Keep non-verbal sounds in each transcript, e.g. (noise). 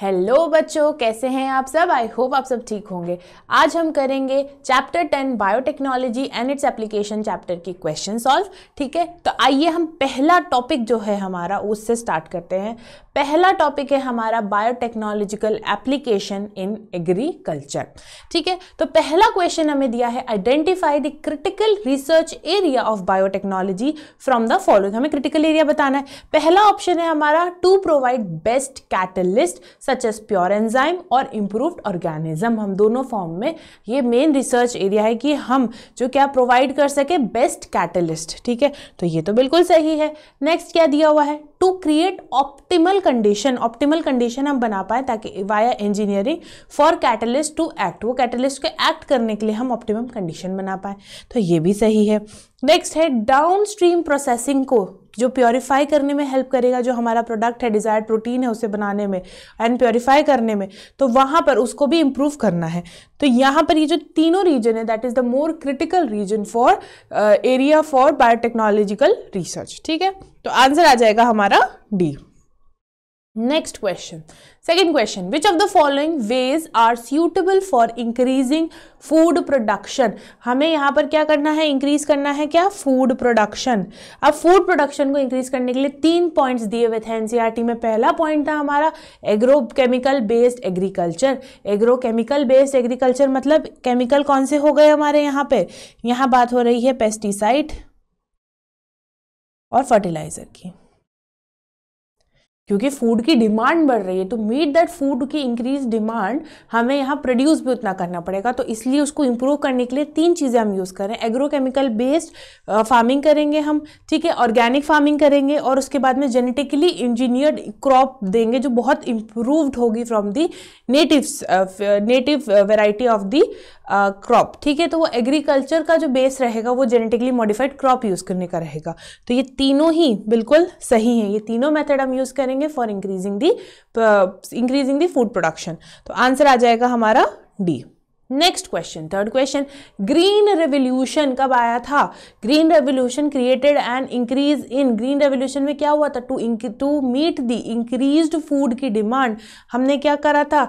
Hello बच्चों कैसे हैं आप सब आई होप आप सब ठीक होंगे आज हम करेंगे chapter ten biotechnology and its application chapter की क्वेश्चन सॉल्व ठीक है तो आइए हम पहला टॉपिक जो है हमारा उससे स्टार्ट करते हैं पहला टॉपिक है हमारा बायोटेक्नोलॉजिकल एप्लीकेशन इन एग्रीकल्चर ठीक है तो पहला क्वेश्चन हमें दिया है identify the critical research area of biotechnology from the following हमें क्रिटिकल एरिया बताना है पहला ऑप्शन है हमारा to provide best catalyst such as pure enzyme और इम्प्रूव्ड ऑर्गेनिज्म हम दोनों फॉर्म में ये मेन रिसर्च एरिया है कि हम जो क्या प्रोवाइड कर सके बेस्ट कैटलिस्ट ठीक है तो ये तो बिल्कुल सही है नेक्स्ट क्या दिया हुआ है to create optimal condition optimal condition हम बना पाए ताकि via engineering for catalyst to act वो कैटलिस्ट को एक्ट करने के लिए हम ऑप्टिमम कंडीशन बना पाए तो ये भी सही है नेक्स्ट है डाउन स्ट्रीम प्रोसेसिंग को जो प्योरीफाई करने में हेल्प करेगा जो हमारा प्रोडक्ट है डिज़ायर्ड प्रोटीन है उसे बनाने में एंड प्योरीफाई करने में तो वहाँ पर उसको भी इम्प्रूव करना है तो यहाँ पर ये जो तीनों रीजन है that is the more critical reason for area for biotechnological research ठीक है तो आंसर आ जाएगा हमारा D next question second question which of the following ways are suitable for increasing food production हमें यहाँ पर क्या करना है इंक्रीज करना है क्या फूड प्रोडक्शन अब फूड प्रोडक्शन को इंक्रीज करने के लिए तीन पॉइंट्स दिए हुए थे एनसीईआरटी e में पहला पॉइंट था हमारा agro chemical based agriculture agro chemical based agriculture मतलब केमिकल कौन से हो गए हमारे यहाँ पे यहाँ बात हो रही है पेस्टिसाइड और फर्टिलाइजर की क्योंकि फूड की डिमांड बढ़ रही है तो मीट दैट फूड की इंक्रीज डिमांड हमें यहाँ प्रोड्यूस भी उतना करना पड़ेगा तो इसलिए उसको इम्प्रूव करने के लिए तीन चीज़ें हम यूज़ करें एग्रोकेमिकल बेस्ड फार्मिंग करेंगे हम ठीक है ऑर्गेनिक फार्मिंग करेंगे और उसके बाद में जेनेटिकली इंजीनियर्ड क्रॉप देंगे जो बहुत इम्प्रूव्ड होगी from the native native variety of the crop ठीक है तो वो एग्रीकल्चर का जो बेस रहेगा वो जेनेटिकली मॉडिफाइड क्रॉप यूज़ करने का रहेगा तो ये तीनों ही बिल्कुल सही हैं ये तीनों मेथड हम यूज़ करेंगे करेंगे for increasing the increasing the food production तो आंसर आ जाएगा हमारा D next question third question green revolution कब आया था green revolution created and increase in green revolution में क्या हुआ था to to meet the increased food की डिमांड हमने क्या करा था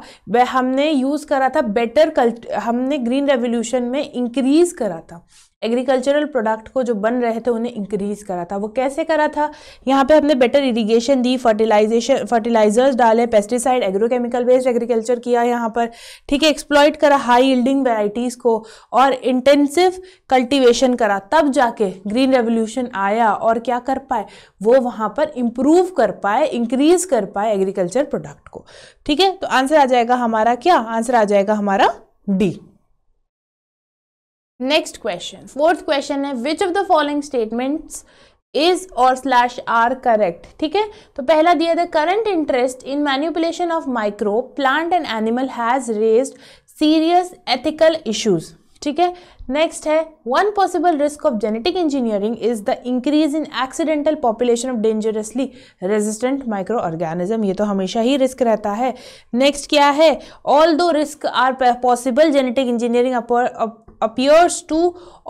हमने यूज़ करा था बेटर कल्चर हमने ग्रीन रेवोल्यूशन में इंक्रीज करा था एग्रीकल्चरल प्रोडक्ट को जो बन रहे थे उन्हें इंक्रीज़ करा था वो कैसे करा था यहाँ पे हमने better irrigation the fertilization fertilizers डाले पेस्टिसाइड एग्रोकेमिकल बेस्ड एग्रीकल्चर किया यहाँ पर ठीक है एक्सप्लॉयट करा हाई यील्डिंग वेराइटीज़ को और इंटेंसिव कल्टिवेशन करा तब जाके ग्रीन रेवोल्यूशन आया और क्या कर पाए वो वहाँ पर इम्प्रूव कर पाए इंक्रीज़ कर पाए एग्रीकल्चर प्रोडक्ट को ठीक है तो आंसर आ जाएगा हमारा क्या आंसर आ जाएगा हमारा D next question fourth question है which of the following statements is और स्लैश आर करेक्ट ठीक है तो पहला दिया था current interest in manipulation of micro plant and animal has raised serious ethical issues ठीक है नेक्स्ट है one possible risk of genetic engineering is the increase in accidental population of dangerously resistant microorganism ये तो हमेशा ही risk रहता है next क्या है although risk are possible genetic engineering appears to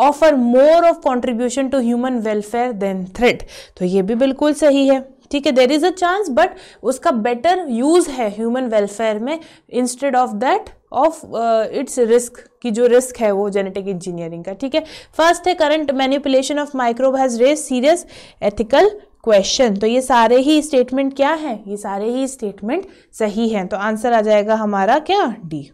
offer more of contribution to human welfare than threat तो ये भी बिल्कुल सही है ठीक है there is a chance but उसका बेटर यूज़ है ह्यूमन वेलफेयर में instead of that of its risk की जो रिस्क है वो जेनेटिक इंजीनियरिंग का ठीक है फर्स्ट है current manipulation of microbe has raised serious ethical question तो ये सारे ही स्टेटमेंट क्या हैं ये सारे ही स्टेटमेंट सही हैं तो आंसर आ जाएगा हमारा क्या D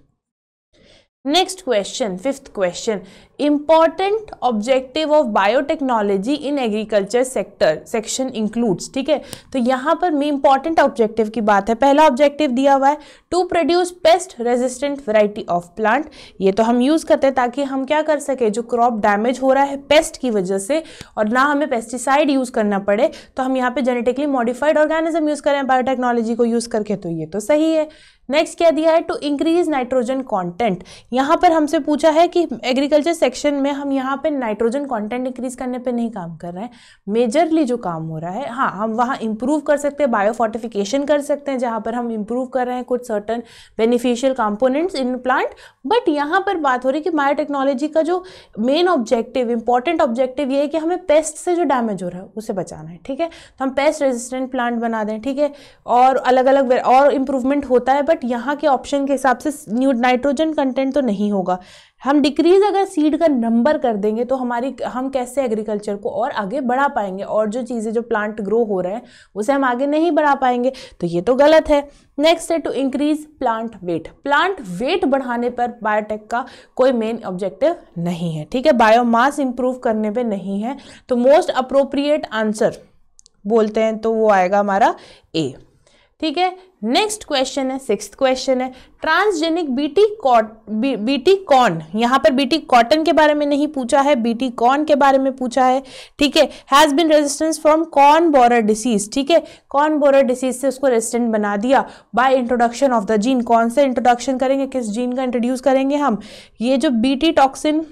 next question fifth question important objective of biotechnology in agriculture sector section includes ठीक है तो यहाँ पर मैं इंपॉर्टेंट ऑब्जेक्टिव की बात है पहला ऑब्जेक्टिव दिया हुआ है to produce pest resistant variety of plant ये तो हम यूज़ करते हैं ताकि हम क्या कर सके जो क्रॉप डैमेज हो रहा है पेस्ट की वजह से और ना हमें पेस्टिसाइड यूज़ करना पड़े तो हम यहाँ पर जेनेटिकली मॉडिफाइड ऑर्गेनिज्म यूज़ करें बायोटेक्नोलॉजी को यूज़ करके तो ये तो सही है नेक्स्ट क्या दिया है टू इंक्रीज नाइट्रोजन कॉन्टेंट यहाँ पर हमसे पूछा है कि एग्रीकल्चर सेक्शन में हम यहाँ पर नाइट्रोजन कॉन्टेंट इंक्रीज करने पर नहीं काम कर रहे हैं मेजरली जो काम हो रहा है हाँ हम वहाँ इम्प्रूव कर सकते हैं बायोफोर्टिफिकेशन कर सकते हैं जहाँ पर हम इम्प्रूव कर रहे हैं कुछ certain beneficial components in plant but यहाँ पर बात हो रही है कि बायोटेक्नोलॉजी का जो मेन ऑब्जेक्टिव इंपॉर्टेंट ऑब्जेक्टिव ये है कि हमें पेस्ट से जो डैमेज हो रहा है उसे बचाना है ठीक है तो हम पेस्ट रेजिस्टेंट प्लांट बना दें ठीक है और अलग अलग और इम्प्रूवमेंट होता है बट बट यहाँ के ऑप्शन के हिसाब से न्यू नाइट्रोजन कंटेंट तो नहीं होगा हम डिक्रीज अगर सीड का नंबर कर देंगे तो हमारी हम कैसे एग्रीकल्चर को और आगे बढ़ा पाएंगे और जो चीज़ें जो प्लांट ग्रो हो रहे हैं उसे हम आगे नहीं बढ़ा पाएंगे तो ये तो गलत है नेक्स्ट है to increase plant weight plant weight बढ़ाने पर बायोटेक का कोई मेन ऑब्जेक्टिव नहीं है ठीक है बायोमास इंप्रूव करने पर नहीं है तो मोस्ट अप्रोप्रिएट आंसर बोलते हैं तो वो आएगा हमारा ए ठीक है नेक्स्ट क्वेश्चन है सिक्स क्वेश्चन है transgenic BT cot B, BT corn यहाँ पर बीटी कॉटन के बारे में नहीं पूछा है बीटी कॉन के बारे में पूछा है ठीक है has been resistance from corn borer disease ठीक है कॉर्न बोरर डिसीज से उसको रेजिस्टेंट बना दिया by introduction of the gene कौन से इंट्रोडक्शन करेंगे किस जीन का इंट्रोड्यूस करेंगे हम ये जो बीटी टॉक्सिन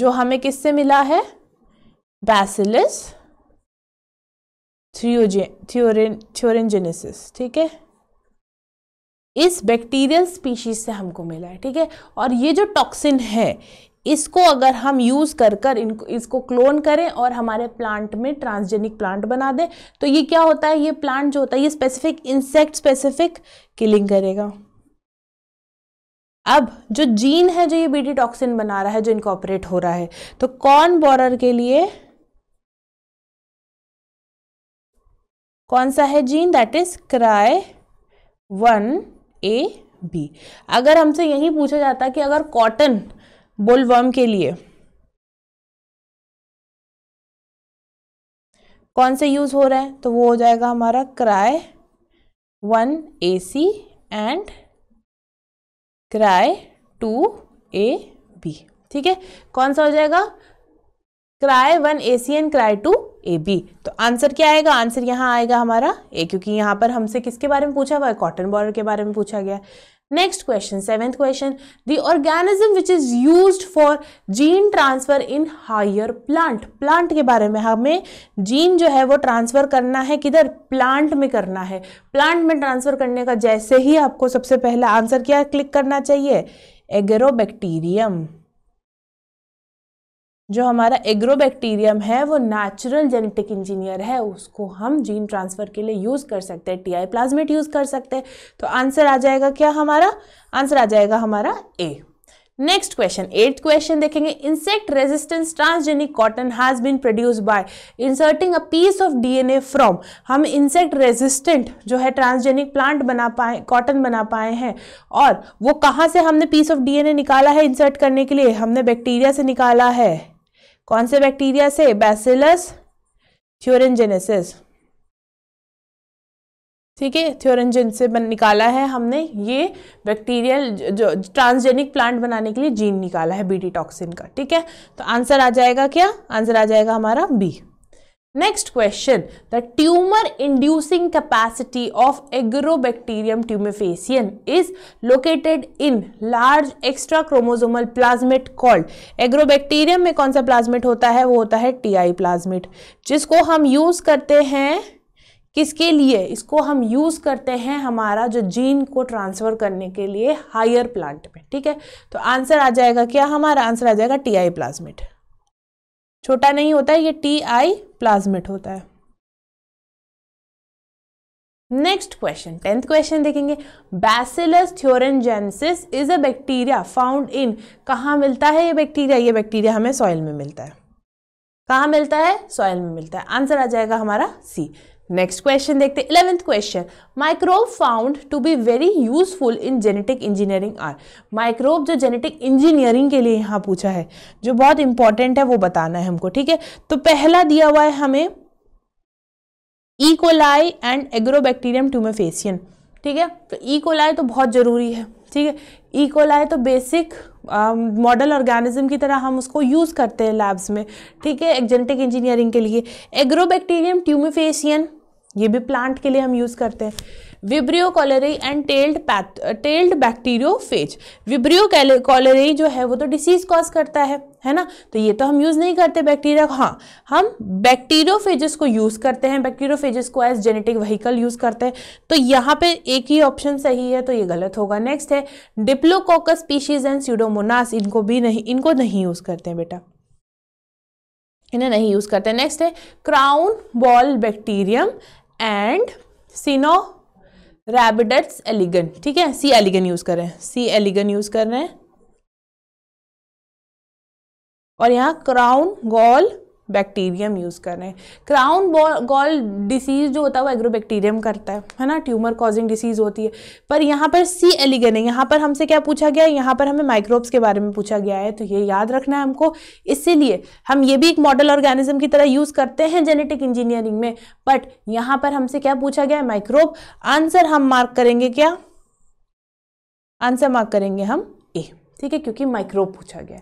जो हमें किससे मिला है बैसिलिस थियोजे ठीक है इस बैक्टीरियल स्पीशीज से हमको मिला है ठीक है और ये जो टॉक्सिन है इसको अगर हम यूज़ कर कर इनको इसको क्लोन करें और हमारे प्लांट में ट्रांसजेनिक प्लांट बना दें तो ये क्या होता है ये प्लांट जो होता है ये स्पेसिफिक इंसेक्ट स्पेसिफिक किलिंग करेगा अब जो जीन है जो ये बीटी टॉक्सिन बना रहा है जो इनकॉपरेट हो रहा है तो कॉर्न बॉरर के लिए कौन सा है gene that is cry one A B अगर हमसे यही पूछा जाता कि अगर कॉटन बोलवर्म के लिए कौन से यूज हो रहे हैं तो वो हो जाएगा हमारा cry one A C and cry two A B ठीक है कौन सा हो जाएगा cry one A C and cry two A B तो आंसर क्या आएगा आंसर यहाँ आएगा हमारा ए क्योंकि यहाँ पर हमसे किसके बारे में पूछा हुआ है कॉटन बॉर्डर के बारे में पूछा गया next question seventh question the organism which is use for gene transfer in higher plant plant के बारे में हमें जीन जो है वो ट्रांसफर करना है किधर प्लांट में करना है प्लांट में ट्रांसफर करने का जैसे ही आपको सबसे पहला आंसर क्या क्लिक करना चाहिए एगेरोबैक्टीरियम जो हमारा एग्रोबैक्टीरियम है वो नेचुरल जेनेटिक इंजीनियर है उसको हम जीन ट्रांसफ़र के लिए यूज़ कर सकते हैं टीआई प्लाज्मेट यूज़ कर सकते हैं तो आंसर आ जाएगा क्या हमारा आंसर आ जाएगा हमारा A next question eight question देखेंगे insect resistance transgenic cotton has been produce by inserting a piece of DNA from हम इंसेक्ट रेजिस्टेंट जो है ट्रांसजेनिक प्लांट बना पाए कॉटन बना पाए हैं और वो कहाँ से हमने पीस ऑफ डीएनए निकाला है इंसर्ट करने के लिए हमने बैक्टीरिया से निकाला है कौन से बैक्टीरिया से बैसिलस थ्योरेंजेनेसिस ठीक है थ्योरेंजिन से बन निकाला है हमने ये बैक्टीरियल जो ट्रांसजेनिक प्लांट बनाने के लिए जीन निकाला है बीटी टॉक्सिन का ठीक है तो आंसर आ जाएगा क्या आंसर आ जाएगा हमारा B next question the tumour inducing capacity of agrobacterium tumefaciens is located in large extra chromosomal plasmid called agrobacterium में कौन सा प्लाज्मेट होता है वो होता है टीआई प्लाज्मेट जिसको हम यूज करते हैं किसके लिए इसको हम यूज करते हैं हमारा जो जीन को ट्रांसफर करने के लिए हायर प्लांट में ठीक है तो आंसर आ जाएगा क्या हमारा आंसर आ जाएगा टी आई प्लाज्मेट छोटा नहीं होता है ये टी आई प्लाज्मिट होता है नेक्स्ट क्वेश्चन टेंथ क्वेश्चन देखेंगे bacillus thuringiensis is a bacteria found in कहाँ मिलता है ये बैक्टीरिया ये बैक्टीरिया हमें सॉइल में मिलता है कहाँ मिलता है सॉइल में मिलता है आंसर आ जाएगा हमारा सी नेक्स्ट क्वेश्चन देखते हैं eleventh question microbe found to be very useful in genetic engineering are microbe जो जेनेटिक इंजीनियरिंग के लिए यहाँ पूछा है जो बहुत इंपॉर्टेंट है वो बताना है हमको ठीक है तो पहला दिया हुआ है हमें ईकोलाई एंड एग्रोबैक्टीरियम ट्यूमेफेसियन ठीक है तो ईकोलाई e. तो बहुत ज़रूरी है ठीक है ईकोलाई e. तो बेसिक मॉडल ऑर्गेनिज्म की तरह हम उसको यूज़ करते हैं लैब्स में ठीक है जेनेटिक इंजीनियरिंग के लिए एग्रोबैक्टीरियम ट्यूमिफेशियन ये भी प्लांट के लिए हम यूज़ करते हैं vibrio cholerae and tailed path tailed bacteriophage vibrio cholerae जो है वो तो डिसीज कॉज करता है है ना तो ये तो हम यूज़ नहीं करते बैक्टीरिया हाँ हम बैक्टीरियो फेजेस को यूज़ करते हैं बैक्टीरियो फेजेस को एज जेनेटिक वहीकल यूज़ करते हैं तो यहाँ पे एक ही ऑप्शन सही है तो ये गलत होगा नेक्स्ट है डिप्लोकोकस स्पीशीज एंड सीडोमोनास इनको भी नहीं इनको नहीं यूज़ करते हैं बेटा इन्हें नहीं यूज़ करते नेक्स्ट है crown ball bacterium and caenorhabditis elegans ठीक है सी एलिगन यूज़ कर रहे हैं सी एलिगन यूज़ कर रहे हैं और यहाँ क्राउन गॉल बैक्टीरियम यूज़ कर रहे हैं क्राउन गॉल डिसीज़ जो होता है वो एग्रोबैक्टीरियम करता है है ना ट्यूमर कॉजिंग डिसीज़ होती है पर यहाँ पर सी एलिगन है यहाँ पर हमसे क्या पूछा गया है यहाँ पर हमें माइक्रोब्स के बारे में पूछा गया है तो ये याद रखना है हमको इसीलिए हम ये भी एक मॉडल ऑर्गेनिज्म की तरह यूज़ करते हैं जेनेटिक इंजीनियरिंग में बट यहाँ पर हमसे क्या पूछा गया है माइक्रोब आंसर हम मार्क करेंगे क्या आंसर मार्क करेंगे हम ए ठीक है क्योंकि माइक्रोब पूछा गया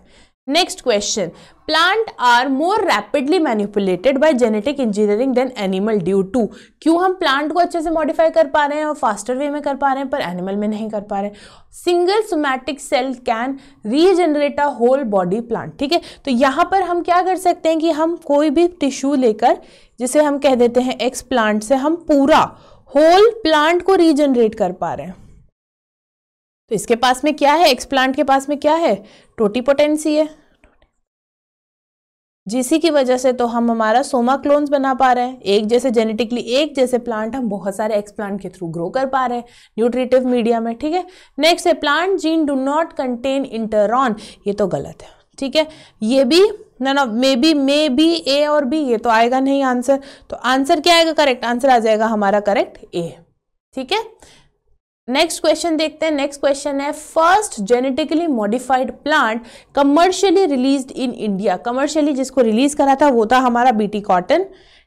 next question plant are more rapidly manipulated by genetic engineering than animal due to क्यों हम प्लांट को अच्छे से मॉडिफाई कर पा रहे हैं और फास्टर वे में कर पा रहे हैं पर एनिमल में नहीं कर पा रहे single somatic cell can regenerate a whole body plant ठीक है तो यहाँ पर हम क्या कर सकते हैं कि हम कोई भी टिश्यू लेकर जिसे हम कह देते हैं एक्स प्लांट से हम पूरा होल प्लांट को रीजनरेट कर पा रहे हैं तो इसके पास में क्या है एक्सप्लांट के पास में क्या है पोटेंसी है जिसी की वजह से तो हम हमारा सोमा क्लोन्स बना पा रहे हैं एक जैसे जेनेटिकली एक जैसे प्लांट हम बहुत सारे एक्सप्लांट के थ्रू ग्रो कर पा रहे हैं न्यूट्रिटिव मीडिया में ठीक है नेक्स्ट है plant gene do not contain intron ये तो गलत है ठीक है ये भी ना ना मे बी मे बी ए और बी ये तो आएगा नहीं आंसर तो आंसर क्या आएगा करेक्ट आंसर आ जाएगा हमारा करेक्ट ए ठीक है नेक्स्ट क्वेश्चन देखते हैं नेक्स्ट क्वेश्चन है first genetically modified plant commercially released in India commercially जिसको रिलीज करा था वो था हमारा बीटी कॉटन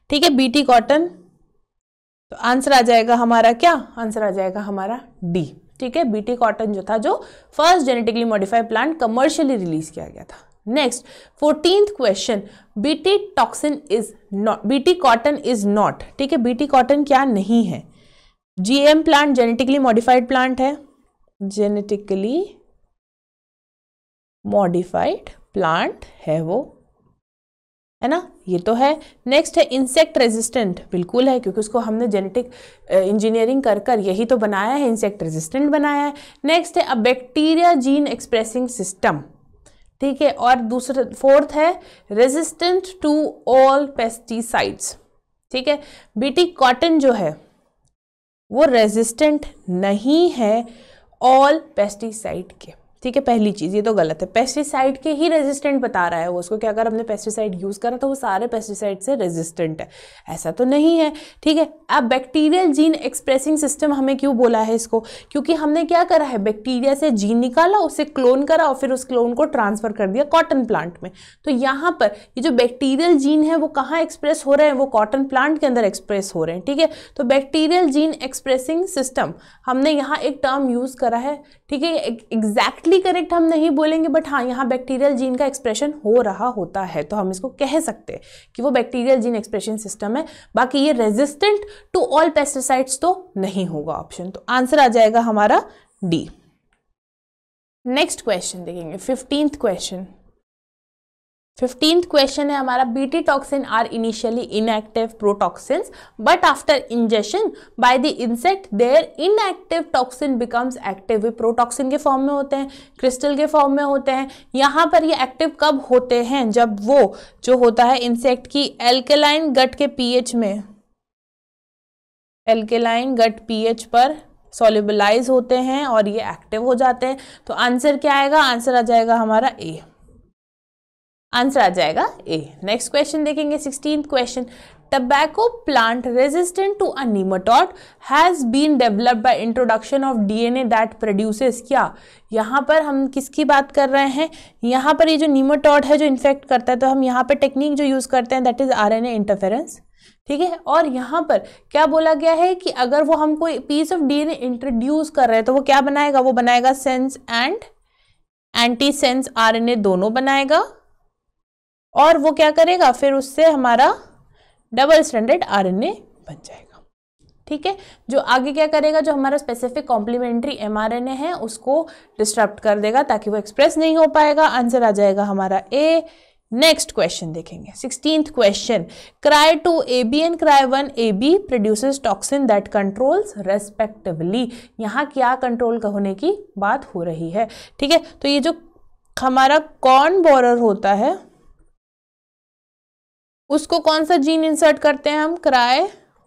ठीक है बीटी कॉटन तो आंसर आ जाएगा हमारा क्या आंसर आ जाएगा हमारा डी ठीक है बीटी कॉटन जो था जो first genetically modified plant commercially release किया गया था next fourteen question BT toxin is not BT cotton is not ठीक है बीटी कॉटन क्या नहीं है GM plant genetically modified plant है जेनेटिकली मॉडिफाइड प्लांट है वो है ना ये तो है नेक्स्ट है इंसेक्ट रेजिस्टेंट बिल्कुल है क्योंकि उसको हमने जेनेटिक इंजीनियरिंग कर कर यही तो बनाया है इंसेक्ट रेजिस्टेंट बनाया है नेक्स्ट है a bacteria gene expressing system ठीक है और दूसरा फोर्थ है रेजिस्टेंट टू ऑल पेस्टिसाइड्स ठीक है बीटी कॉटन जो है वो रेजिस्टेंट नहीं है ऑल पेस्टिसाइड के ठीक है पहली चीज़ ये तो गलत है पेस्टिसाइड के ही रेजिस्टेंट बता रहा है वो उसको कि अगर हमने पेस्टिसाइड यूज़ करा तो वो सारे पेस्टिसाइड से रेजिस्टेंट है ऐसा तो नहीं है ठीक है अब बैक्टीरियल जीन एक्सप्रेसिंग सिस्टम हमें क्यों बोला है इसको क्योंकि हमने क्या करा है बैक्टीरिया से जीन निकाला उसे क्लोन करा और फिर उस क्लोन को ट्रांसफ़र कर दिया कॉटन प्लांट में तो यहाँ पर ये जो बैक्टीरियल जीन है वो कहाँ एक्सप्रेस हो रहे हैं वो कॉटन प्लांट के अंदर एक्सप्रेस हो रहे हैं ठीक है तो बैक्टीरियल जीन एक्सप्रेसिंग सिस्टम हमने यहाँ एक टर्म यूज़ करा है ठीक है एग्जैक्टली एग्जैक्टली exactly करेक्ट हम नहीं बोलेंगे बट हाँ यहाँ बैक्टीरियल जीन का एक्सप्रेशन हो रहा होता है तो हम इसको कह सकते हैं कि वो बैक्टीरियल जीन एक्सप्रेशन सिस्टम है बाकी ये रेजिस्टेंट टू ऑल पेस्टिसाइड्स तो नहीं होगा ऑप्शन तो आंसर आ जाएगा हमारा डी नेक्स्ट क्वेश्चन देखेंगे फिफ्टींथ क्वेश्चन फिफ्टींथ क्वेश्चन है हमारा BT toxin are initially inactive protoxins but after injection by the insect their inactive toxin becomes active वे प्रोटॉक्सिन के फॉर्म में होते हैं क्रिस्टल के फॉर्म में होते हैं यहाँ पर ये एक्टिव कब होते हैं जब वो जो होता है इंसेक्ट की एल्केलाइन गट के पीएच में एल्केलाइन गट पी पर सोलिबलाइज होते हैं और ये एक्टिव हो जाते हैं तो आंसर क्या आएगा आंसर आ जाएगा हमारा ए आंसर आ जाएगा ए नेक्स्ट क्वेश्चन देखेंगे sixteen question tobacco plant resistant to a nematode has been develop introduction of of DNA that produces क्या यहाँ पर हम किसकी बात कर रहे हैं यहाँ पर ये जो निमोटॉट है जो इन्फेक्ट करता है तो हम यहाँ पर टेक्निक जो यूज़ करते हैं that is R N interference ठीक है और यहाँ पर क्या बोला गया है कि अगर वो हम कोई पीस ऑफ डी इंट्रोड्यूस कर रहे हैं तो वो क्या बनाएगा वो बनाएगा sense and antisense R दोनों बनाएगा और वो क्या करेगा फिर उससे हमारा डबल स्टैंडर्ड आरएनए बन जाएगा ठीक है जो आगे क्या करेगा जो हमारा स्पेसिफिक कॉम्प्लीमेंट्री एमआरएनए है उसको डिस्टर्ब कर देगा ताकि वो एक्सप्रेस नहीं हो पाएगा आंसर आ जाएगा हमारा ए नेक्स्ट क्वेश्चन देखेंगे sixteenth question cry two A B and cry one A B produces toxin that controls respectively यहाँ क्या कंट्रोल होने की बात हो रही है ठीक है तो ये जो हमारा कॉर्न बॉरर होता है उसको कौन सा जीन इंसर्ट करते हैं हम क्राय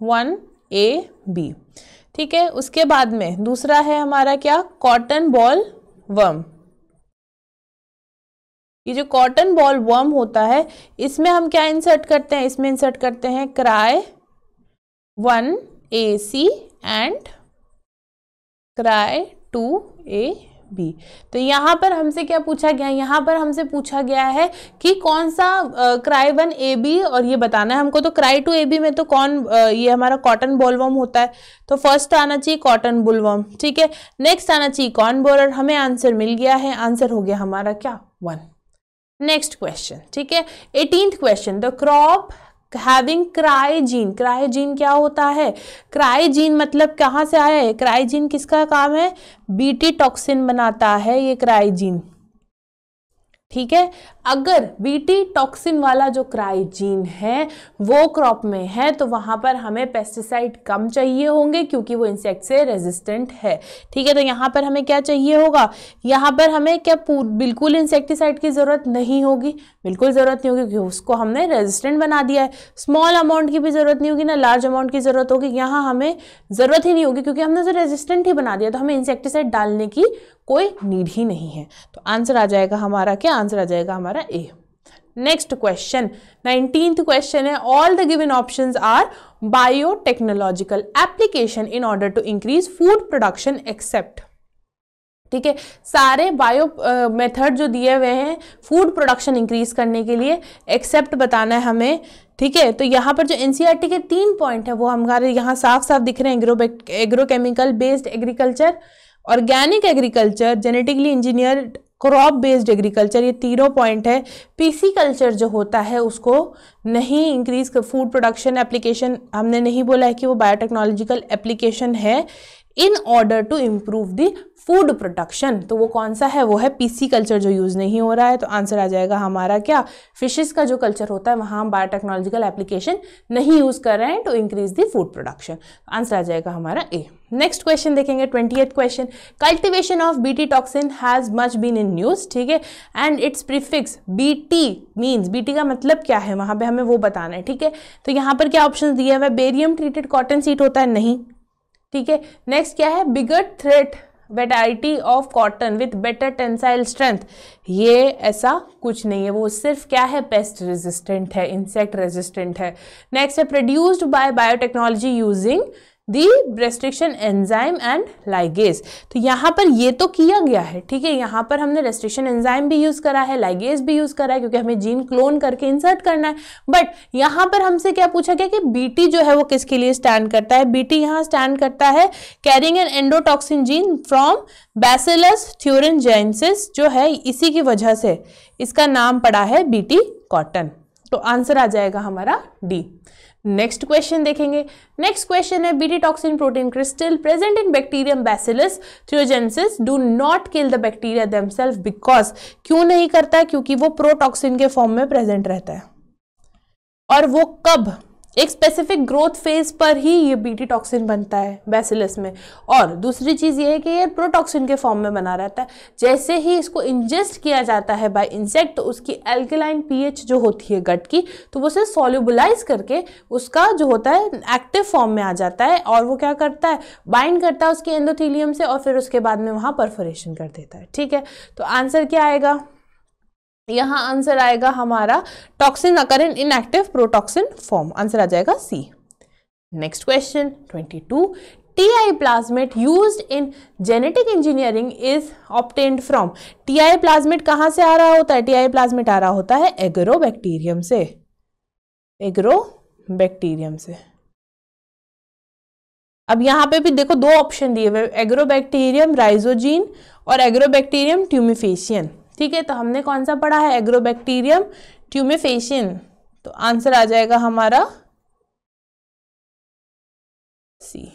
वन ए बी ठीक है उसके बाद में दूसरा है हमारा क्या कॉटन बॉल वर्म ये जो कॉटन बॉल वर्म होता है इसमें हम क्या इंसर्ट करते हैं इसमें इंसर्ट करते हैं cry one A C and cry two A B तो यहाँ पर हमसे क्या पूछा गया यहाँ पर हमसे पूछा गया है कि कौन सा क्राई वन ए बी और ये बताना है हमको तो क्राई टू ए बी में तो कौन आ, ये हमारा कॉटन बोलवम होता है तो फर्स्ट आना चाहिए कॉटन बुलवम ठीक है नेक्स्ट आना चाहिए कॉर्न बोरर हमें आंसर मिल गया है आंसर हो गया हमारा क्या वन नेक्स्ट क्वेश्चन ठीक है eighteen question the crop having cry gene cry gene क्या होता है क्राइजीन मतलब कहाँ से आया है क्राइजीन किसका काम है बीटी टॉक्सिन बनाता है ये क्राइजीन ठीक है अगर बीटी टॉक्सिन वाला जो क्राइजीन है वो क्रॉप में है तो वहाँ पर हमें पेस्टिसाइड कम चाहिए होंगे क्योंकि वो इंसेक्ट से रेजिस्टेंट है ठीक है तो यहाँ पर हमें क्या चाहिए होगा यहाँ पर हमें क्या बिल्कुल इंसेक्टिसाइड की ज़रूरत नहीं होगी बिल्कुल ज़रूरत नहीं होगी क्योंकि उसको हमने रेजिस्टेंट बना दिया है स्मॉल अमाउंट की भी ज़रूरत नहीं होगी ना लार्ज अमाउंट की ज़रूरत होगी यहाँ हमें ज़रूरत ही नहीं होगी क्योंकि हमने उसे रेजिस्टेंट ही बना दिया तो हमें इंसेक्टिसाइड डालने की कोई नीड ही नहीं है तो आंसर आ जाएगा हमारा क्या आंसर आ जाएगा हमारा A next question nineteenth question है all the given options are biotechnological application in order to increase food production except ठीक है सारे बायो मेथड जो दिए हुए हैं फूड प्रोडक्शन इंक्रीज करने के लिए एक्सेप्ट बताना है हमें ठीक है तो यहाँ पर जो एन e के तीन पॉइंट है वो हमारे यहाँ साफ साफ दिख रहे हैं agro agrochemical based agriculture organic agriculture genetically engineer crop based agriculture ये तीनों पॉइंट है पीसी कल्चर जो होता है उसको नहीं इंक्रीज फूड प्रोडक्शन एप्लीकेशन हमने नहीं बोला है कि वो बायोटेक्नोलॉजिकल एप्लीकेशन है in order to improve the food production तो वो कौन सा है वो है पीसी कल्चर जो यूज़ नहीं हो रहा है तो आंसर आ जाएगा हमारा क्या फिशेस का जो कल्चर होता है वहाँ हम बायोटेक्नोलॉजिकल एप्लीकेशन नहीं यूज़ कर रहे हैं to increase the food production answer आ जाएगा हमारा ए नेक्स्ट क्वेश्चन देखेंगे twentieth question cultivation of B T toxin has much been in news ठीक है and its prefix B T means B T का मतलब क्या है वहाँ पर हमें वो बताना है ठीक है तो यहाँ पर क्या ऑप्शन दिया हुआ है बेरियम ट्रीटेड कॉटन सीट होता है नहीं ठीक है नेक्स्ट क्या है bigger thread variety of cotton with better tensile strength ये ऐसा कुछ नहीं है वो सिर्फ क्या है पेस्ट रेजिस्टेंट है इंसेक्ट रेजिस्टेंट है नेक्स्ट है produced by biotechnology using the restriction enzyme and ligase तो यहाँ पर ये तो किया गया है ठीक है यहाँ पर हमने रेस्ट्रिक्शन एंजाइम भी यूज़ करा है लाइगेज भी यूज़ करा है क्योंकि हमें जीन क्लोन करके इंसर्ट करना है बट यहाँ पर हमसे क्या पूछा गया कि बीटी जो है वो किसके लिए स्टैंड करता है बीटी यहाँ स्टैंड करता है carrying an endotoxin gene from Bacillus thuringiensis जो है इसी की वजह से इसका नाम पड़ा है टी कॉटन तो आंसर आ जाएगा हमारा डी नेक्स्ट क्वेश्चन देखेंगे नेक्स्ट क्वेश्चन है BT toxin protein crystal present in bacterium Bacillus thuringiensis do not kill the bacteria themselves because क्यों नहीं करता क्योंकि वो प्रोटॉक्सिन के फॉर्म में प्रेजेंट रहता है और वो कब एक स्पेसिफिक ग्रोथ फेज पर ही ये बीटी टॉक्सिन बनता है बेसिलस में और दूसरी चीज़ ये है कि ये प्रोटॉक्सिन के फॉर्म में बना रहता है जैसे ही इसको इंजेस्ट किया जाता है बाय इंसेक्ट तो उसकी एल्कलाइन पीएच जो होती है गट की तो वो उसे सोल्यूबलाइज करके उसका जो होता है एक्टिव फॉर्म में आ जाता है और वो क्या करता है बाइंड करता है उसके एंडोथीलियम से और फिर उसके बाद में वहाँ परफोरेशन कर देता है ठीक है तो आंसर क्या आएगा यहां आंसर आएगा हमारा toxin occur in inactive protoxin form answer आ जाएगा C next question 22 plasmid use in genetic engineering is obtained from T I plasmid कहां से आ रहा होता है टीआई प्लाज्मेट आ रहा होता है एग्रो बैक्टीरियम से एग्रो बैक्टीरियम से अब यहां पे भी देखो दो ऑप्शन दिए हुए एग्रो बैक्टीरियम राइजोजीन और एग्रोबैक्टीरियम ट्यूमिफेशियन ठीक है तो हमने कौन सा पढ़ा है एग्रो बैक्टीरियम ट्यूमेफेशन तो आंसर आ जाएगा हमारा C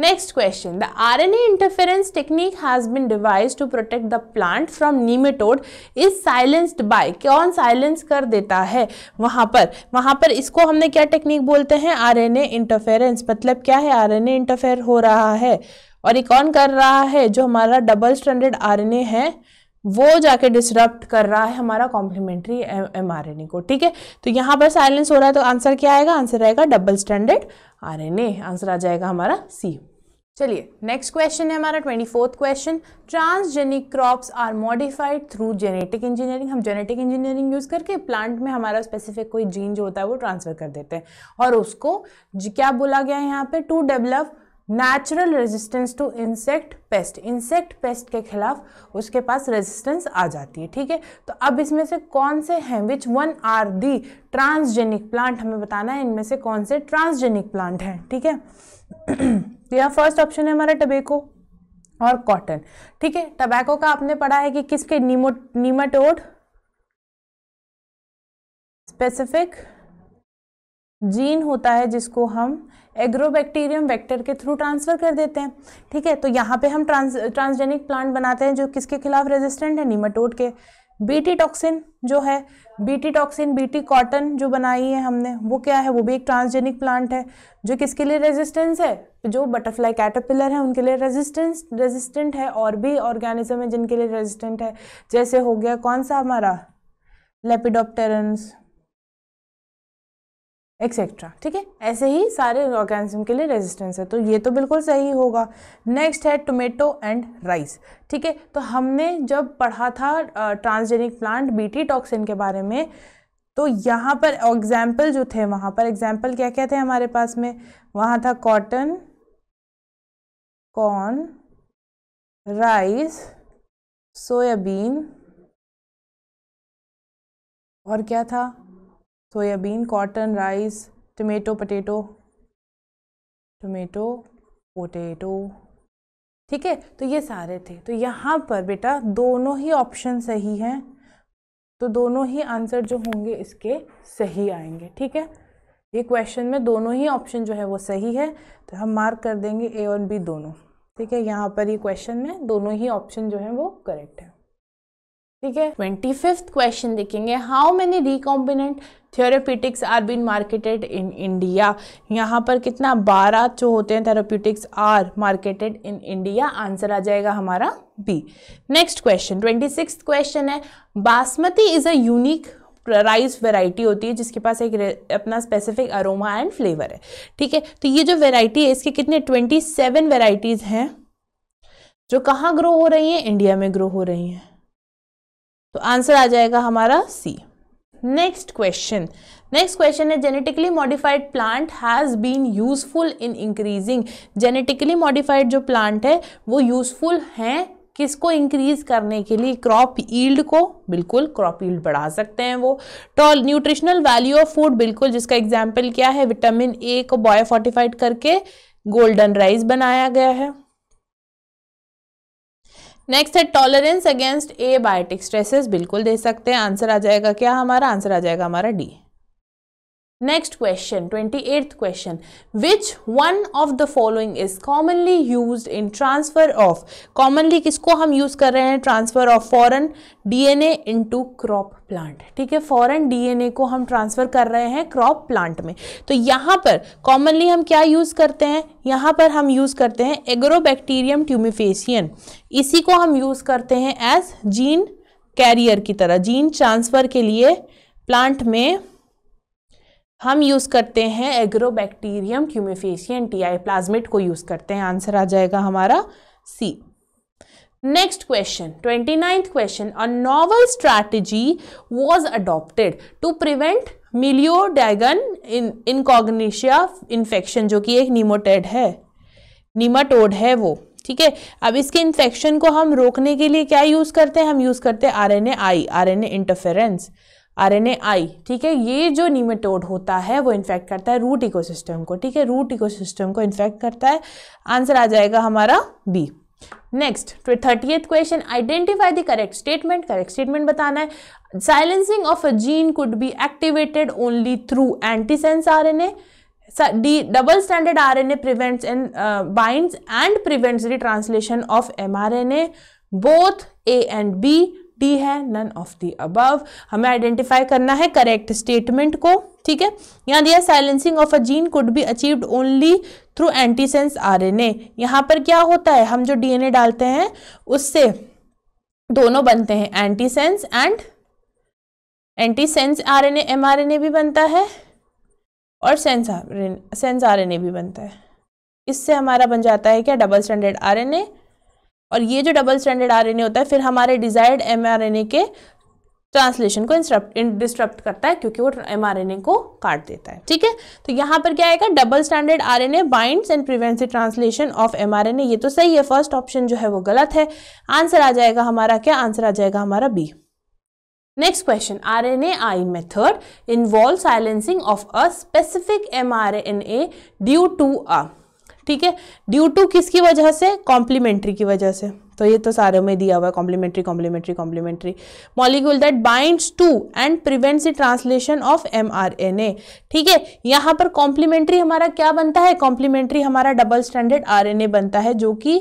next question the R N A interference technique has been devised to protect the plant from nematode is silenced by कौन साइलेंस कर देता है वहां पर वहां पर इसको हमने क्या टेक्निक बोलते हैं आर एन ए इंटरफेरेंस मतलब क्या है आर एन ए इंटरफेयर हो रहा है और ये कौन कर रहा है जो हमारा double standard R N A है वो जाके डिसरप्ट कर रहा है हमारा complementary M R N A को ठीक है तो यहाँ पर साइलेंस हो रहा है तो आंसर क्या आएगा आंसर रहेगा double standard R N A answer आ जाएगा हमारा सी चलिए नेक्स्ट क्वेश्चन है हमारा twenty fourth question transgenic crops are modified through genetic engineering हम जेनेटिक इंजीनियरिंग यूज़ करके प्लांट में हमारा स्पेसिफिक कोई जीन जो होता है वो ट्रांसफ़र कर देते हैं और उसको क्या बोला गया है यहाँ पे to develop natural resistance to insect pest insect pest के खिलाफ उसके पास रेजिस्टेंस आ जाती है ठीक है तो अब इसमें से कौन से हैं which one are the transgenic plant हमें बताना है इनमें से कौन से ट्रांसजेनिक प्लांट हैं ठीक है (clears throat) तो यहाँ फर्स्ट ऑप्शन है हमारा टबेको और कॉटन ठीक है टबैको का आपने पढ़ा है कि किसके नीमो नीमाटोड स्पेसिफिक जीन होता है जिसको हम एग्रोबैक्टीरियम वेक्टर के थ्रू ट्रांसफ़र कर देते हैं ठीक है तो यहाँ पे हम ट्रांस ट्रांसजेनिक प्लांट बनाते हैं जो किसके खिलाफ रेजिस्टेंट है निमाटोड के बीटी टॉक्सिन जो है बीटी टॉक्सिन बीटी कॉटन जो बनाई है हमने वो क्या है वो भी एक ट्रांसजेनिक प्लांट है जो किसके लिए रेजिस्टेंस है जो बटरफ्लाई कैटरपिलर है उनके लिए रेजिस्टेंस रेजिस्टेंट है और भी ऑर्गेनिज्म है जिनके लिए रेजिस्टेंट है जैसे हो गया कौन सा हमारा लेपिडोप्टेरन्स एक्सेट्रा ठीक है ऐसे ही सारे ऑर्गेनिज्म के लिए रेजिस्टेंस है तो ये तो बिल्कुल सही होगा नेक्स्ट है टोमेटो एंड राइस ठीक है तो हमने जब पढ़ा था ट्रांसजेनिक प्लांट बीटी टॉक्सिन के बारे में तो यहाँ पर एग्जाम्पल जो थे वहाँ पर एग्जाम्पल क्या क्या थे हमारे पास में वहाँ था कॉटन कॉर्न राइस सोयाबीन और क्या था soybean cotton rice tomato potato tomato potato ठीक है तो ये सारे थे तो यहाँ पर बेटा दोनों ही ऑप्शन सही हैं तो दोनों ही आंसर जो होंगे इसके सही आएंगे ठीक है ये क्वेश्चन में दोनों ही ऑप्शन जो है वो सही है तो हम मार्क कर देंगे ए और बी दोनों ठीक है यहाँ पर ये क्वेश्चन में दोनों ही ऑप्शन जो है वो करेक्ट है ठीक है ट्वेंटी फिफ्थ क्वेश्चन देखेंगे how many recombinant therapeutics are been marketed in India यहाँ पर कितना बारह जो होते हैं therapeutics are marketed in India answer आ जाएगा हमारा B next question twenty six question है basmati is a unique rice variety होती है जिसके पास एक अपना स्पेसिफिक अरोमा एंड फ्लेवर है ठीक है तो ये जो वेराइटी है इसके कितने ट्वेंटी सेवन वेराइटीज़ हैं जो कहाँ ग्रो हो रही हैं इंडिया में ग्रो हो रही हैं तो आंसर आ जाएगा हमारा C next question next question है genetically modified plant has been useful in increasing genetically modified जो प्लांट है वो यूजफुल हैं किसको इंक्रीज करने के लिए क्रॉप ईल्ड को बिल्कुल क्रॉप ईल्ड बढ़ा सकते हैं वो tall nutritional value of food बिल्कुल जिसका एग्जाम्पल क्या है विटामिन ए को बॉय फोर्टिफाइड करके गोल्डन राइस बनाया गया है नेक्स्ट है tolerance against abiotic stresses बिल्कुल दे सकते हैं आंसर आ जाएगा क्या हमारा आंसर आ जाएगा हमारा D next question twenty eighth question which one of the following is commonly use in transfer of commonly किसको हम यूज कर रहे हैं transfer of foreign D N A into crop plant ठीक है फॉरन डी एन ए को हम transfer कर रहे हैं क्रॉप प्लांट में तो यहाँ पर कॉमनली हम क्या यूज करते हैं यहाँ पर हम यूज करते हैं एग्रोबैक्टीरियम ट्यूमिफेशियन इसी को हम यूज करते हैं एज जीन कैरियर की तरह जीन ट्रांसफर के लिए प्लांट में हम यूज़ करते हैं Agrobacterium tumefaciens T I plasmid को यूज़ करते हैं आंसर आ जाएगा हमारा C question twenty ninth question a novel strategy was adopted to prevent Meloidogyne incognita infection जो कि एक नीमोटेड है नीमाटोड है वो ठीक है अब इसके इन्फेक्शन को हम रोकने के लिए क्या यूज़ करते हैं हम यूज़ करते हैं R N A I R N A interference RNA ठीक है ये जो निमेटोड होता है वो इन्फेक्ट करता है रूट इकोसिस्टम को ठीक है रूट इकोसिस्टम को इन्फेक्ट करता है आंसर आ जाएगा हमारा B next thirtieth question identify the correct statement correct statement बताना है silencing of a gene could be activated only through antisense R N A D double standard N A prevents and bind and prevents the translation of M R N A both A and B T है none of the above हमें identify करना है correct statement को ठीक है यहाँ दिया silencing of a gene could be achieved only through antisense RNA यहाँ पर क्या होता है हम जो डीएनए डालते हैं उससे दोनों बनते हैं antisense and antisense RNA mRNA भी बनता है और सेंस आर सेंस आरएनए भी बनता है इससे हमारा बन जाता है क्या डबल स्टैंडर्ड ए और ये जो डबल स्टैंडर्ड आर होता है फिर हमारे डिजायर्ड एम के ट्रांसलेशन को डिस्टर्ब करता है क्योंकि वो एम को काट देता है ठीक है तो यहाँ पर क्या आएगा double standard R N A bind and prevents translation of M R N A ये तो सही है फर्स्ट ऑप्शन जो है वो गलत है आंसर आ जाएगा हमारा क्या आंसर आ जाएगा हमारा B next question R N A I method involve silencing of a specific M R N A due to a ठीक है ड्यू टू किसकी वजह से कॉम्प्लीमेंट्री की वजह से तो ये तो सारे में दिया हुआ है complementary complementary complementary molecule that binds to and prevents the translation of M R N A ठीक है यहाँ पर कॉम्प्लीमेंट्री हमारा क्या बनता है कॉम्प्लीमेंट्री हमारा double standard R N A बनता है जो कि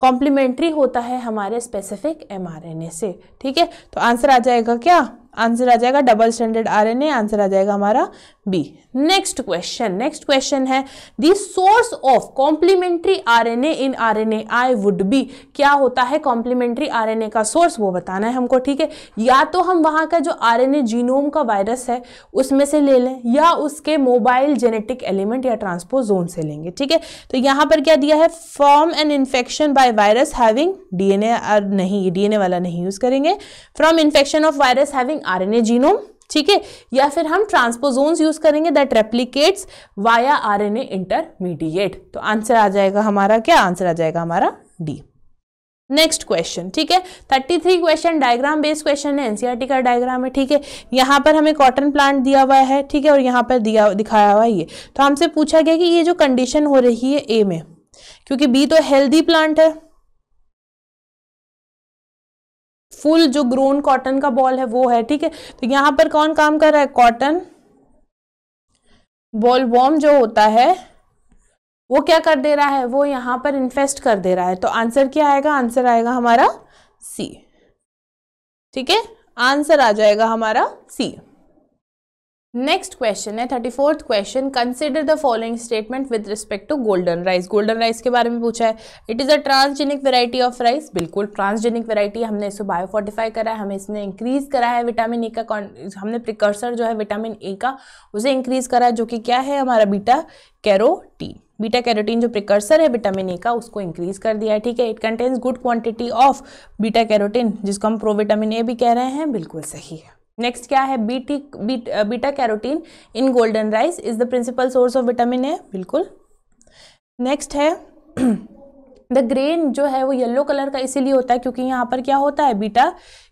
कॉम्प्लीमेंट्री होता है हमारे specific M R N A से ठीक है तो आंसर आ जाएगा क्या आंसर आ जाएगा डबल स्टैंडर्ड आरएनए आंसर आ जाएगा हमारा B next question next question है the source of complementary RNA in RNA I would be क्या होता है कॉम्प्लीमेंट्री आरएनए का सोर्स वो बताना है हमको ठीक है या तो हम वहाँ का जो आरएनए जीनोम का वायरस है उसमें से ले लें या उसके मोबाइल जेनेटिक एलिमेंट या ट्रांसपोजोन से लेंगे ठीक है तो यहाँ पर क्या दिया है from an infection by virus having DNA नहीं ए वाला नहीं यूज करेंगे from infection of virus having RNA genome ठीक है या फिर हम ट्रांसपोजोन्स यूज करेंगे that replicates via RNA intermediate तो आंसर आ जाएगा हमारा क्या आंसर आ जाएगा हमारा डी नेक्स्ट क्वेश्चन ठीक है thirty three question diagram based question है एनसीईआरटी e का डायग्राम है ठीक है यहाँ पर हमें कॉटन प्लांट दिया हुआ है ठीक है और यहाँ पर दिया दिखाया हुआ है ये तो हमसे पूछा गया कि ये जो कंडीशन हो रही है ए में क्योंकि बी तो हेल्दी प्लांट है फुल जो ग्रोन कॉटन का बॉल है वो है ठीक है तो यहां पर कौन काम कर रहा है कॉटन बॉल वॉर्म जो होता है वो क्या कर दे रहा है वो यहां पर इन्फेस्ट कर दे रहा है तो आंसर क्या आएगा आंसर आएगा हमारा सी ठीक है आंसर आ जाएगा हमारा सी नेक्स्ट क्वेश्चन है thirty fourth question consider the following statement with respect to golden rice golden rice के बारे में पूछा है it is a transgenic variety of rice बिल्कुल ट्रांसजेनिक वेराइटी हमने इसको बायोफोर्टिफाई करा है हमें इसने इंक्रीज करा है विटामिन ए का हमने प्रिकर्सर जो है विटामिन ए का उसे इंक्रीज करा है जो कि क्या है हमारा बीटा कैरोटीन बीटा कैरोटीन जो प्रिकर्सर है विटामिन ए का उसको इंक्रीज कर दिया है ठीक है it contains good quantity of beta carotene जिसको हम प्रोविटामिन ए भी कह रहे हैं बिल्कुल सही है नेक्स्ट क्या है BT beta carotene in golden rice is the principal source of vitamin A बिल्कुल नेक्स्ट है (clears throat) द ग्रेन जो है वो येलो कलर का इसीलिए होता है क्योंकि यहाँ पर क्या होता है बीटा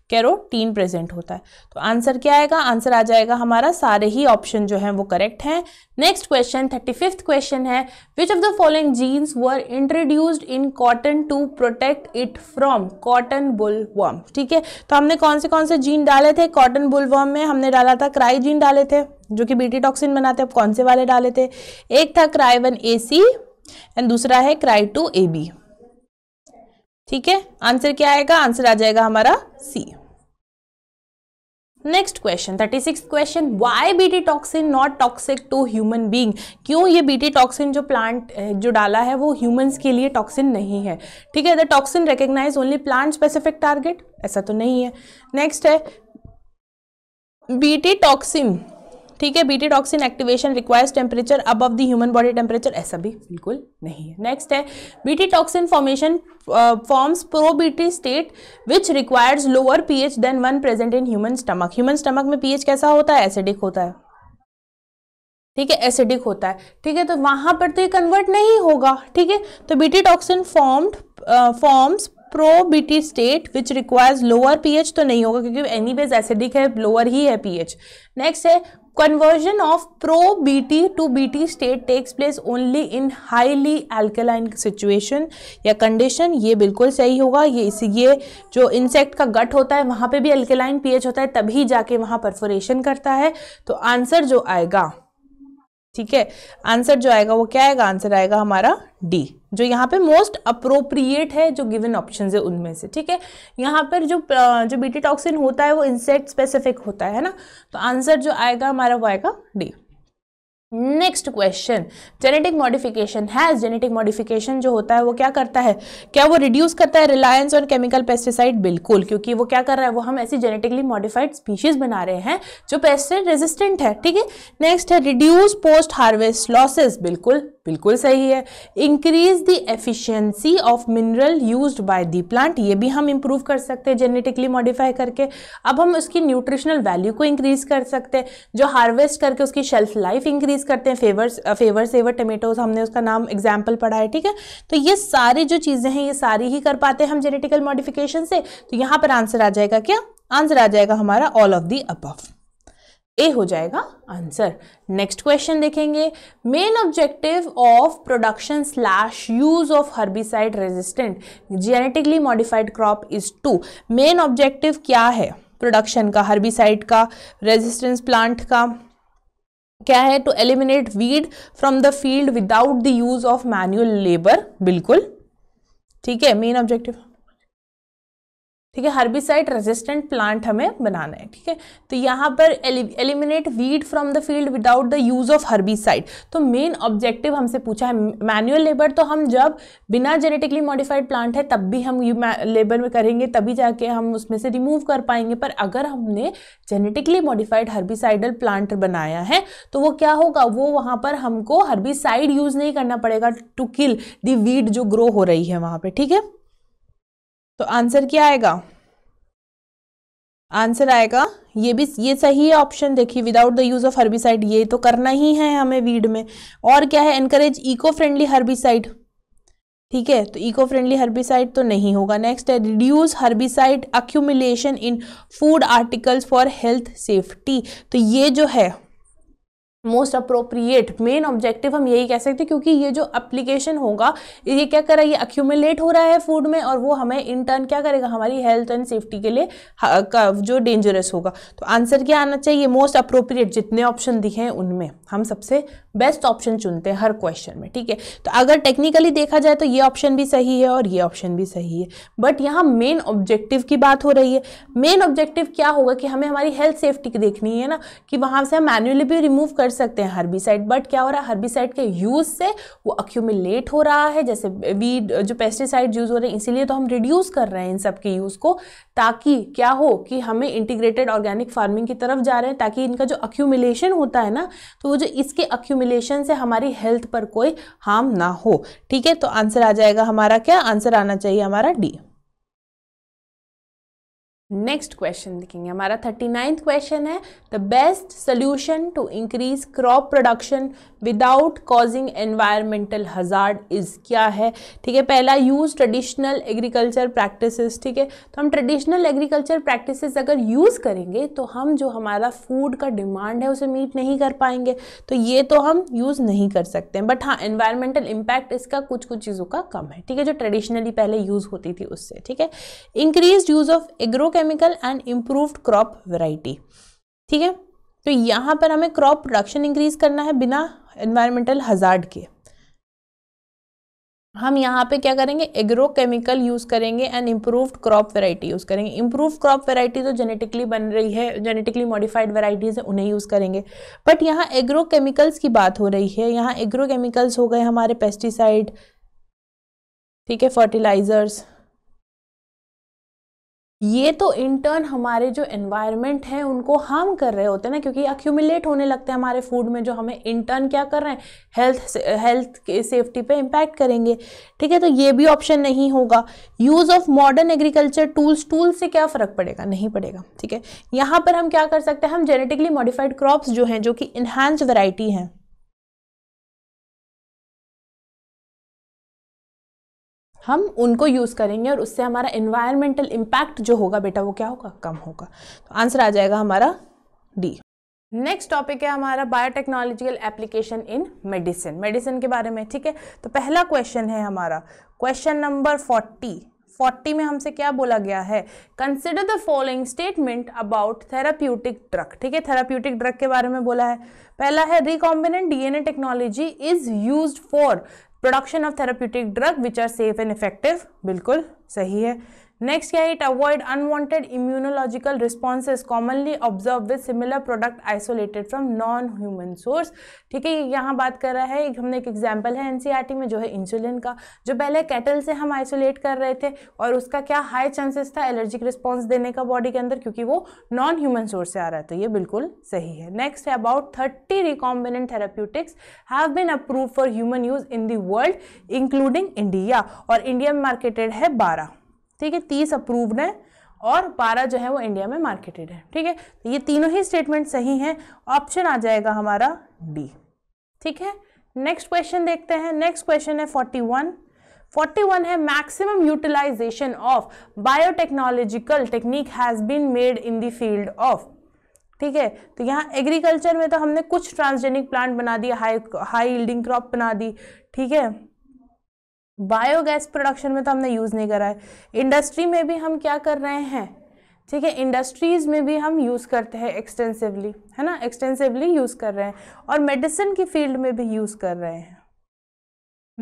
कैरोटीन प्रेजेंट होता है तो आंसर क्या आएगा आंसर आ जाएगा हमारा सारे ही ऑप्शन जो है वो करेक्ट हैं next question thirty fifth question है which of the following genes were introduced in cotton to protect it from cotton bollworm ठीक है तो हमने कौन से कौन से जीन डाले थे कॉटन बुल वॉर्म में हमने डाला था क्राई जीन डाले थे जो कि बीटी टॉक्सिन बनाते अब कौन से वाले डाले थे एक था cry one A C and दूसरा है क्राई टू ए बी ठीक है आंसर क्या आएगा आंसर आ जाएगा हमारा C next question thirty six question why BT toxin not toxic to human being क्यों ये बीटी टॉक्सिन जो प्लांट जो डाला है वो ह्यूमन के लिए टॉक्सिन नहीं है ठीक है the toxin recognise only plant specific target ऐसा तो नहीं है नेक्स्ट है बीटी टॉक्सिन ठीक है BT toxin activation requires temperature above the human body temperature ऐसा भी बिल्कुल नहीं है नेक्स्ट है BT toxin formation forms pro BT state which requires lower pH than one present in human stomach human stomach में pH कैसा होता है एसिडिक होता है ठीक है एसिडिक होता है ठीक है तो वहां पर तो ये कन्वर्ट नहीं होगा ठीक है तो BT toxin formed forms pro BT state which requires lower pH तो नहीं होगा क्योंकि एनी वेज एसिडिक है लोअर ही है पीएच नेक्स्ट है conversion of pro bt to bt state takes place only in highly alkaline situation या condition ये बिल्कुल सही होगा ये इसलिए जो इंसेक्ट का गट होता है वहाँ पे भी अल्केलाइन पीएच होता है तभी जाके वहाँ परफोरेशन करता है तो आंसर जो आएगा ठीक है आंसर जो आएगा वो क्या आएगा आंसर आएगा हमारा डी जो यहाँ पे मोस्ट अप्रोप्रिएट है जो गिवन ऑप्शन है उनमें से ठीक है यहाँ पर जो जो बीटी टॉक्सिन होता है वो इंसेक्ट स्पेसिफिक होता है ना तो आंसर जो आएगा हमारा वो आएगा D next question genetic modification है जेनेटिक मॉडिफिकेशन जो होता है वो क्या करता है क्या वो रिड्यूस करता है रिलायंस ऑन केमिकल पेस्टिसाइड बिल्कुल क्योंकि वो क्या कर रहा है वो हम ऐसी जेनेटिकली मॉडिफाइड स्पीशीज बना रहे हैं जो पेस्टिसाइड रेजिस्टेंट है ठीक है नेक्स्ट है रिड्यूस पोस्ट हार्वेस्ट लॉसेज बिल्कुल बिल्कुल सही है increase the efficiency of mineral used by the plant ये भी हम इम्प्रूव कर सकते हैं जेनेटिकली मॉडिफाई करके अब हम उसकी न्यूट्रिशनल वैल्यू को इंक्रीज कर सकते हैं जो हार्वेस्ट करके उसकी शेल्फ लाइफ इंक्रीज करते हैं फेवर्स फेवर सेवर टमेटोज हमने उसका नाम एग्जाम्पल पढ़ा है ठीक है तो ये सारी जो चीज़ें हैं ये सारी ही कर पाते हैं हम जेनेटिकल मॉडिफिकेशन से तो यहाँ पर आंसर आ जाएगा क्या आंसर आ जाएगा हमारा ऑल ऑफ दी अपव ए हो जाएगा आंसर नेक्स्ट क्वेश्चन देखेंगे main objective of production slash use of herbicide resistant genetically modified crop is to main objective क्या है प्रोडक्शन का हर्बिसाइड का रेजिस्टेंस प्लांट का क्या है to eliminate weed from the field without the use of manual labour बिल्कुल ठीक है मेन ऑब्जेक्टिव ठीक है हर्बिसाइड रेजिस्टेंट प्लांट हमें बनाना है ठीक है तो यहाँ पर eliminate weed from the field without the use of herbicide तो मेन ऑब्जेक्टिव हमसे पूछा है मैनुअल लेबर तो हम जब बिना जेनेटिकली मॉडिफाइड प्लांट है तब भी हम लेबर में करेंगे तभी जाके हम उसमें से रिमूव कर पाएंगे पर अगर हमने जेनेटिकली मॉडिफाइड हर्बिसाइडल प्लांट बनाया है तो वो क्या होगा वो वहाँ पर हमको हर्बिसाइड यूज़ नहीं करना पड़ेगा टू किल दी वीड जो ग्रो हो रही है वहाँ पर ठीक है तो आंसर क्या आएगा आंसर आएगा ये भी ये सही है ऑप्शन देखिए without the use of herbicide ये तो करना ही है हमें वीड में और क्या है एनकरेज इको फ्रेंडली हर्बिसाइड ठीक है तो इको फ्रेंडली हर्बिसाइड तो नहीं होगा नेक्स्ट है reduce herbicide accumulation in food articles for health safety तो ये जो है मोस्ट अप्रोप्रिएट मेन ऑब्जेक्टिव हम यही कह सकते हैं क्योंकि ये जो अप्लीकेशन होगा ये क्या कर रहा है ये अक्यूमुलेट हो रहा है फूड में और वो हमें इन टर्न क्या करेगा हमारी हेल्थ एंड सेफ्टी के लिए जो डेंजरस होगा तो आंसर क्या आना चाहिए मोस्ट अप्रोप्रिएट जितने ऑप्शन दिखे हैं उनमें हम सबसे बेस्ट ऑप्शन चुनते हैं हर क्वेश्चन में ठीक है तो अगर टेक्निकली देखा जाए तो ये ऑप्शन भी सही है और ये ऑप्शन भी सही है बट यहाँ मेन ऑब्जेक्टिव की बात हो रही है मेन ऑब्जेक्टिव क्या होगा कि हमें हमारी हेल्थ सेफ्टी की देखनी है ना कि वहाँ से हम मैनुअली भी रिमूव कर सकते हैं हर्बिसाइड बट क्या हो रहा है हर्बिसाइड के यूज़ से वो अक्यूमिलेट हो रहा है जैसे वीड जो पेस्टिसाइड यूज़ हो रहे हैं इसीलिए तो हम रिड्यूस कर रहे हैं इन सब के यूज़ को ताकि क्या हो कि हमें इंटीग्रेटेड ऑर्गेनिक फार्मिंग की तरफ जा रहे हैं ताकि इनका जो अक्यूमिलेशन होता है ना तो वो जो इसके अक्यूमिलेशन से हमारी हेल्थ पर कोई हार्म ना हो ठीक है तो आंसर आ जाएगा हमारा क्या आंसर आना चाहिए हमारा डी नेक्स्ट क्वेश्चन देखेंगे हमारा थर्टी नाइन्थ क्वेश्चन है the best solution to increase crop production without causing environmental hazard is क्या है ठीक है पहला यूज़ ट्रेडिशनल एग्रीकल्चर प्रैक्टिसेस ठीक है तो हम ट्रेडिशनल एग्रीकल्चर प्रैक्टिसेस अगर यूज़ करेंगे तो हम जो हमारा फूड का डिमांड है उसे मीट नहीं कर पाएंगे तो ये तो हम यूज़ नहीं कर सकते बट हाँ एनवायरमेंटल इम्पैक्ट इसका कुछ कुछ चीज़ों का कम है ठीक है जो ट्रेडिशनली पहले यूज़ होती थी उससे ठीक है increase use of agrochemical and improved crop variety ठीक है तो यहाँ पर हमें क्रॉप प्रोडक्शन इंक्रीज करना है बिना इन्वायरमेंटल हजार्ड के हम यहाँ पे क्या करेंगे एग्रोकेमिकल यूज़ करेंगे and improved crop variety use करेंगे इम्प्रूव क्रॉप वेराइटी तो जेनेटिकली बन रही है जेनेटिकली मॉडिफाइड वेराइटीज है उन्हें यूज़ करेंगे बट यहाँ एग्रोकेमिकल्स की बात हो रही है यहाँ एग्रोकेमिकल्स हो गए हमारे पेस्टिसाइड ठीक है फर्टिलाइज़र्स ये तो इंटर्न हमारे जो एनवायरनमेंट है उनको हार्म कर रहे होते हैं ना क्योंकि अक्यूमुलेट होने लगते हैं हमारे फूड में जो हमें इंटर्न क्या कर रहे हैं हेल्थ हेल्थ सेफ्टी पे इम्पैक्ट करेंगे ठीक है तो ये भी ऑप्शन नहीं होगा use of modern agriculture tools tools से क्या फ़र्क पड़ेगा नहीं पड़ेगा ठीक है यहाँ पर हम क्या कर सकते हैं हम जेनेटिकली मॉडिफाइड क्रॉप्स जो हैं जो कि इन्हांस वराइटी हैं हम उनको यूज़ करेंगे और उससे हमारा इन्वायरमेंटल इम्पैक्ट जो होगा बेटा वो क्या होगा कम होगा तो आंसर आ जाएगा हमारा डी नेक्स्ट टॉपिक है हमारा biotechnological application in medicine medicine के बारे में ठीक है तो पहला क्वेश्चन है हमारा क्वेश्चन नंबर फोर्टी फोर्टी में हमसे क्या बोला गया है consider the following statement about therapeutic drug ठीक है थेराप्यूटिक ड्रग के बारे में बोला है पहला है recombinant DNA technology is used for production of therapeutic drug which are safe and effective बिल्कुल सही है नेक्स्ट क्या है it avoid unwanted immunological responses commonly observe with similar product isolated from non human source ठीक है यहाँ बात कर रहा है एक हमने एक एग्जाम्पल है एनसीईआरटी e में जो है इंसुलिन का जो पहले कैटल से हम आइसोलेट कर रहे थे और उसका क्या हाई चांसेस था एलर्जिक रिस्पॉन्स देने का बॉडी के अंदर क्योंकि वो नॉन ह्यूमन सोर्स से आ रहा है तो ये बिल्कुल सही है नेक्स्ट है about thirty recombinant therapeutics have been approve for human use in the world including India और इंडिया में मार्केटेड है बारह ठीक है तीस अप्रूव्ड है और बारह जो है वो इंडिया में मार्केटेड है ठीक है तो ये तीनों ही स्टेटमेंट सही हैं ऑप्शन आ जाएगा हमारा डी ठीक है नेक्स्ट क्वेश्चन देखते हैं नेक्स्ट क्वेश्चन है फोर्टी वन फोर्टी वन है maximum utilisation of biotechnological technique has been made in the field of ठीक है तो यहाँ एग्रीकल्चर में तो हमने कुछ ट्रांसजेनिक प्लांट बना दिया हाई हाई यील्डिंग क्रॉप बना दी ठीक है बायोगैस प्रोडक्शन में तो हमने यूज़ नहीं करा है इंडस्ट्री में भी हम क्या कर रहे हैं ठीक है इंडस्ट्रीज़ में भी हम यूज़ करते हैं एक्सटेंसिवली है ना एक्सटेंसिवली यूज़ कर रहे हैं और मेडिसिन की फील्ड में भी यूज़ कर रहे हैं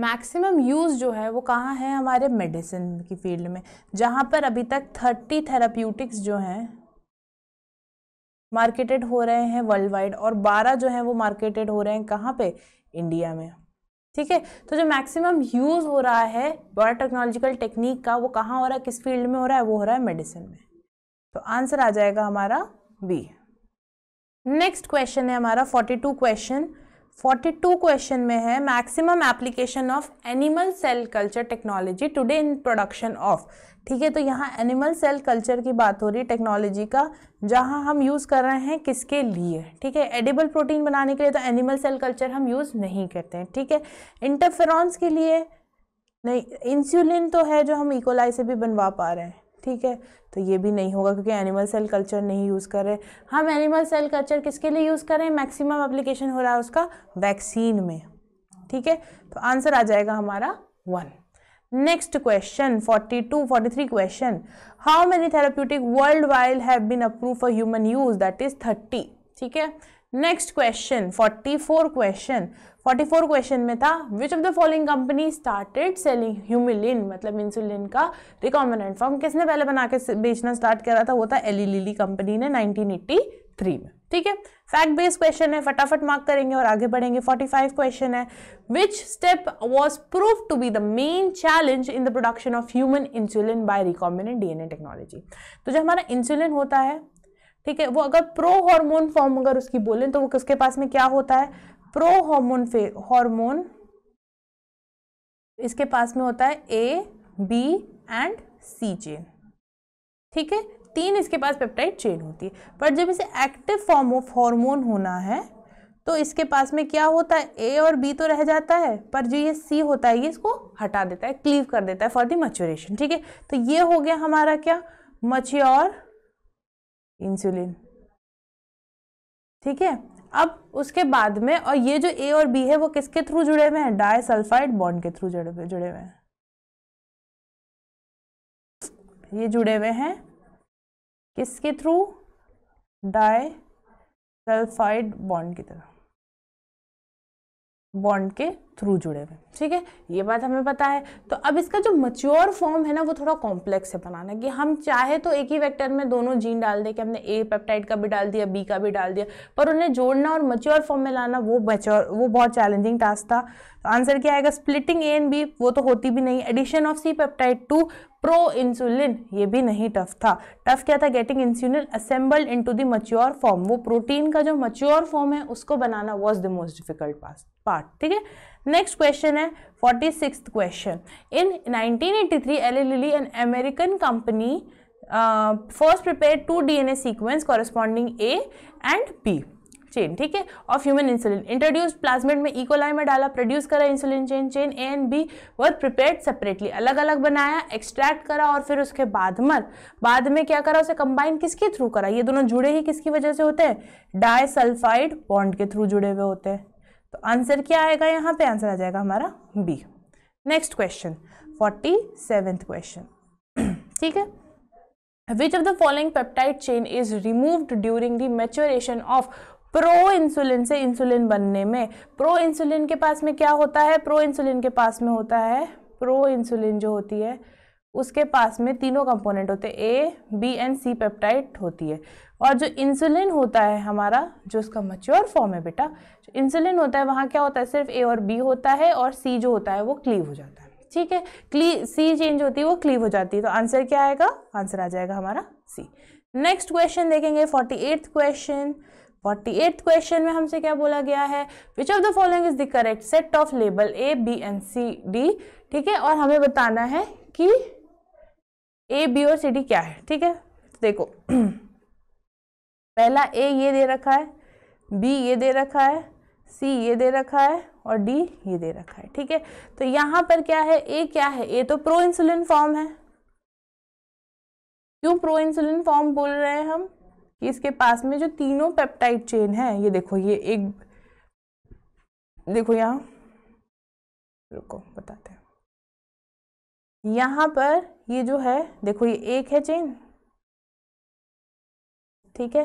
मैक्सिमम यूज़ जो है वो कहाँ है हमारे मेडिसिन की फील्ड में जहाँ पर अभी तक थर्टी थेराप्यूटिक्स जो हैं मार्केटेड हो रहे हैं वर्ल्ड वाइड और बारह जो हैं वो मार्केटेड हो रहे हैं कहाँ पे इंडिया में ठीक है तो जो मैक्सिमम यूज़ हो रहा है बायोटेक्नोलॉजिकल टेक्निक का वो कहाँ हो रहा है किस फील्ड में हो रहा है वो हो रहा है मेडिसिन में तो आंसर आ जाएगा हमारा बी नेक्स्ट क्वेश्चन है हमारा forty two question forty two question में है maximum application of animal cell culture technology today in production of ठीक है तो यहाँ एनिमल सेल कल्चर की बात हो रही है टेक्नोलॉजी का जहाँ हम यूज़ कर रहे हैं किसके लिए ठीक है एडिबल प्रोटीन बनाने के लिए तो एनिमल सेल कल्चर हम यूज़ नहीं करते हैं ठीक है इंटरफेरॉन्स के लिए नहीं इंसुलिन तो है जो हम इकोलाई e. से भी बनवा पा रहे हैं ठीक है तो ये भी नहीं होगा क्योंकि एनिमल सेल कल्चर नहीं यूज़ कर रहे हम एनिमल सेल कल्चर किसके लिए यूज़ कर रहे हैं मैक्सिमम अप्लीकेशन हो रहा है उसका वैक्सीन में ठीक है तो आंसर आ जाएगा हमारा one next question 42 43 question how many therapeutic world wide have been approve for human use that is 30 ठीक है नेक्स्ट क्वेश्चन 44 क्वेश्चन 44 क्वेश्चन में था which of the following company started selling humulin मतलब इंसुलिन का recombinant form किसने पहले बना के बेचना स्टार्ट करा था वो था एली लिली कंपनी ने 1983 में ठीक है फैक्ट बेस्ड क्वेश्चन है फटाफट मार्क करेंगे और आगे बढ़ेंगे 45 क्वेश्चन है which step was prove to be the main challenge in the production of human insulin by recombinant DNA technology तो जो हमारा इंसुलिन होता है ठीक है वो अगर प्रो हार्मोन फॉर्म अगर उसकी बोलें तो वो किसके पास में क्या होता है प्रो हार्मोन हार्मोन इसके पास में होता है A B and C chain ठीक है तीन इसके पास पेप्टाइड चेन होती है पर जब इसे एक्टिव फॉर्म ऑफ हार्मोन होना है तो इसके पास में क्या होता है ए और बी तो रह जाता है पर जो ये सी होता है ये इसको हटा देता है क्लीव कर देता है फॉर द मच्योरेशन ठीक है तो ये हो गया हमारा क्या मच्योर इंसुलिन ठीक है अब उसके बाद में और ये जो ए और बी है वो किसके थ्रू जुड़े हुए हैं डाय सल्फाइड बॉन्ड के थ्रू जुड़े हुए जुड़े हुए हैं ये जुड़े हुए हैं किसके थ्रू डाय सल्फाइड बॉन्ड की तरह बॉन्ड के थ्रू जुड़े हुए ठीक है ये बात हमें पता है तो अब इसका जो मच्योर फॉर्म है ना वो थोड़ा कॉम्प्लेक्स है बनाना कि हम चाहे तो एक ही वेक्टर में दोनों जीन डाल दें कि हमने ए पेप्टाइड का भी डाल दिया बी का भी डाल दिया पर उन्हें जोड़ना और मच्योर फॉर्म में लाना वो मच्योर वो बहुत चैलेंजिंग टास्क था तो आंसर क्या आएगा स्प्लिटिंग ए एंड बी वो तो होती भी नहीं addition of C peptide to pro insulin ये भी नहीं टफ था टफ क्या था getting insulin assembled into the mature form वो प्रोटीन का जो मच्योर फॉर्म है उसको बनाना was the most difficult part ठीक है नेक्स्ट क्वेश्चन है forty six question in 1983 L lily an American company first prepare to DNA sequence corresponding A and B chain ठीक है of human insulin introduce plasmid में E coli e में डाला produce करा insulin chain chain A and B were prepare separately अलग अलग बनाया extract करा और फिर उसके बाद मर बाद में क्या करा उसे कंबाइन किसके थ्रू करा ये दोनों जुड़े ही किसकी वजह से होते हैं डायसल्फाइड बॉन्ड के थ्रू जुड़े हुए होते हैं तो आंसर क्या आएगा यहाँ पे आंसर आ जाएगा हमारा B next question forty seventh question ठीक है which of the following peptide chain is removed during the maturation of pro insulin से इंसुलिन बनने में प्रो इंसुलिन के पास में क्या होता है प्रो इंसुलिन के पास में होता है प्रो इंसुलिन जो होती है उसके पास में तीनों कंपोनेंट होते हैं A B and C peptide होती है और जो इंसुलिन होता है हमारा जो उसका मच्योर फॉर्म है बेटा इंसुलिन होता है वहाँ क्या होता है सिर्फ ए और बी होता है और सी जो होता है वो क्लीव हो जाता है ठीक है क्ली सी चेंज होती है वो क्लीव हो जाती है तो आंसर क्या आएगा आंसर आ जाएगा हमारा सी नेक्स्ट क्वेश्चन देखेंगे forty eighth question forty eight question में हमसे क्या बोला गया है which of the following is the correct set of label A B and C D ठीक है और हमें बताना है कि ए बी और सी डी क्या है ठीक है देखो (clears throat) पहला ए ये दे रखा है बी ये दे रखा है सी ये दे रखा है और डी ये दे रखा है ठीक है तो यहाँ पर क्या है ए क्या है ए तो प्रो इंसुलिन फॉर्म है क्यों प्रो इंसुलिन फॉर्म बोल रहे हैं हम कि इसके पास में जो तीनों पेप्टाइड चेन है ये देखो ये एक देखो यहाँ रुको बताते हैं यहाँ पर ये जो है देखो ये एक है चेन ठीक है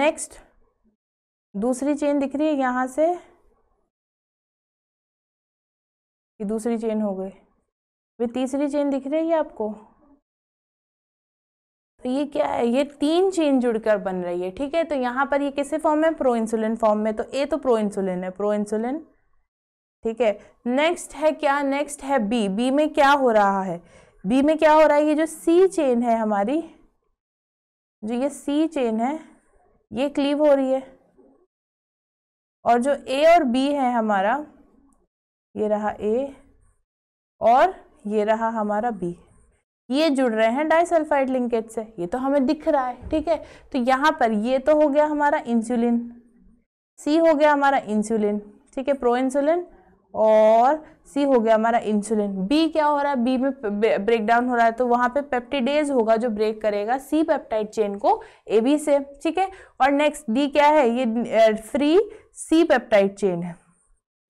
नेक्स्ट दूसरी चेन दिख रही है यहाँ से ये दूसरी चेन हो गई वे तीसरी चेन दिख रही है आपको तो ये क्या है ये तीन चेन जुड़कर बन रही है ठीक है तो यहाँ पर ये किसे फॉर्म में प्रो इंसुलिन फॉर्म में तो ए तो प्रो इंसुलिन है प्रो इंसुलिन ठीक है नेक्स्ट है क्या नेक्स्ट है बी बी में क्या हो रहा है बी में क्या हो रहा है ये जो सी चेन है हमारी जो ये सी चेन है ये क्लीव हो रही है और जो ए और बी है हमारा ये रहा ए और ये रहा हमारा बी ये जुड़ रहे हैं डाइसल्फाइड लिंकेज से ये तो हमें दिख रहा है ठीक है तो यहाँ पर ये तो हो गया हमारा इंसुलिन सी हो गया हमारा इंसुलिन ठीक है प्रो इंसुलिन और सी हो गया हमारा इंसुलिन बी क्या हो रहा है बी में ब्रेक डाउन हो रहा है तो वहाँ पे पेप्टिडेज होगा जो ब्रेक करेगा सी पेप्टाइड चेन को ए बी से ठीक है और नेक्स्ट डी क्या है ये फ्री सी पेप्टाइड चेन है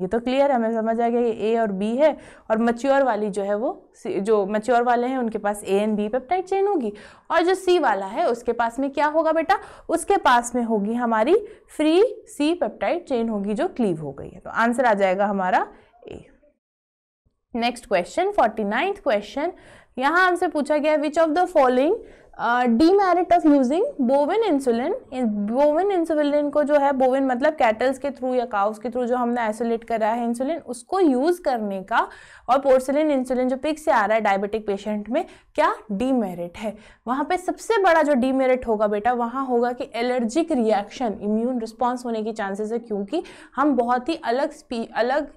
ये तो क्लियर है हमें समझ आ गया ये ए और बी है और मच्योर वाली जो है वो जो मच्योर वाले हैं उनके पास A and B peptide chain होगी और जो सी वाला है उसके पास में क्या होगा बेटा उसके पास में होगी हमारी फ्री सी पेप्टाइड चेन होगी जो क्लीव हो गई है तो आंसर आ जाएगा हमारा A next question forty ninth question यहाँ हमसे पूछा गया which of the following demerit of using bovine insulin bovine insulin को जो है बोविन मतलब कैटल्स के थ्रू या काउस के थ्रू जो हमने आइसोलेट करा है इंसुलिन उसको यूज़ करने का और पोर्सिलिन इंसुलिन जो पिक से आ रहा है डायबिटिक पेशेंट में क्या डीमेरिट है वहाँ पे सबसे बड़ा जो डीमेरिट होगा बेटा वहाँ होगा कि एलर्जिक रिएक्शन इम्यून रिस्पॉन्स होने की चांसेस है क्योंकि हम बहुत ही अलग स्पी अलग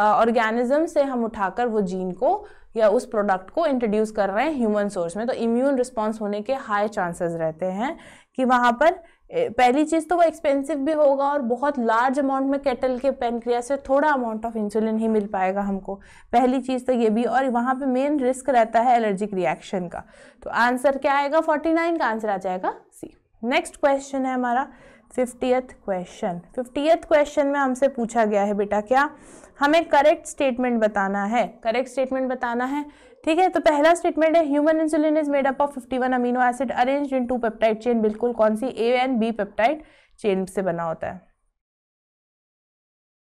ऑर्गेनिज्म से हम उठाकर वो जीन को या उस प्रोडक्ट को इंट्रोड्यूस कर रहे हैं ह्यूमन सोर्स में तो इम्यून रिस्पॉन्स होने के हाई चांसेस रहते हैं कि वहाँ पर पहली चीज़ तो वो एक्सपेंसिव भी होगा और बहुत लार्ज अमाउंट में कैटल के पेनक्रिया से थोड़ा अमाउंट ऑफ इंसुलिन ही मिल पाएगा हमको पहली चीज़ तो ये भी और वहाँ पे मेन रिस्क रहता है एलर्जिक रिएक्शन का तो आंसर क्या आएगा 49 का आंसर आ जाएगा सी नेक्स्ट क्वेश्चन है हमारा फिफ्टियथ क्वेश्चन फिफ्टियथ क्वेश्चन में हमसे पूछा गया है बेटा क्या हमें करेक्ट स्टेटमेंट बताना है करेक्ट स्टेटमेंट बताना है ठीक है तो पहला स्टेटमेंट है human insulin is made up of 51 amino acid arrange in two peptide chain बिल्कुल कौन सी A and B peptide chain से बना होता है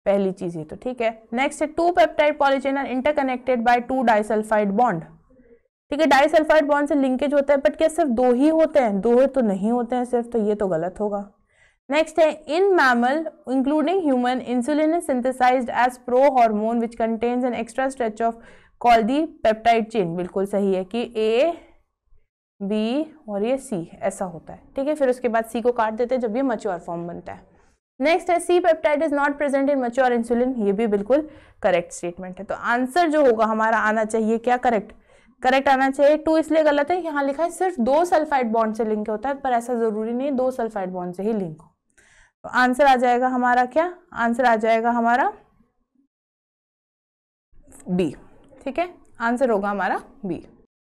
पहली चीज ये तो ठीक है नेक्स्ट है two peptide polychain are interconnected by two disulphide bond ठीक है डाइसल्फाइड बॉन्ड से लिंकेज होता है बट क्या सिर्फ दो ही होते हैं दो तो नहीं होते हैं सिर्फ तो ये तो गलत होगा नेक्स्ट है in mammal including human insulin is synthesise as pro hormone which contains an extra stretch of call the peptide chain बिल्कुल सही है कि ए बी और ये सी ऐसा होता है ठीक है फिर उसके बाद सी को काट देते हैं जब ये मच्योर फॉर्म बनता है नेक्स्ट है C peptide is not present in mature insulin ये भी बिल्कुल करेक्ट स्टेटमेंट है तो आंसर जो होगा हमारा आना चाहिए क्या करेक्ट करेक्ट आना चाहिए टू इसलिए गलत है यहाँ लिखा है सिर्फ दो सल्फाइड बॉन्ड से लिंक होता है पर ऐसा जरूरी नहीं दो सल्फाइड बॉन्ड से ही लिंक हो तो आंसर आ जाएगा हमारा क्या आंसर आ जाएगा हमारा बी ठीक है आंसर होगा हमारा बी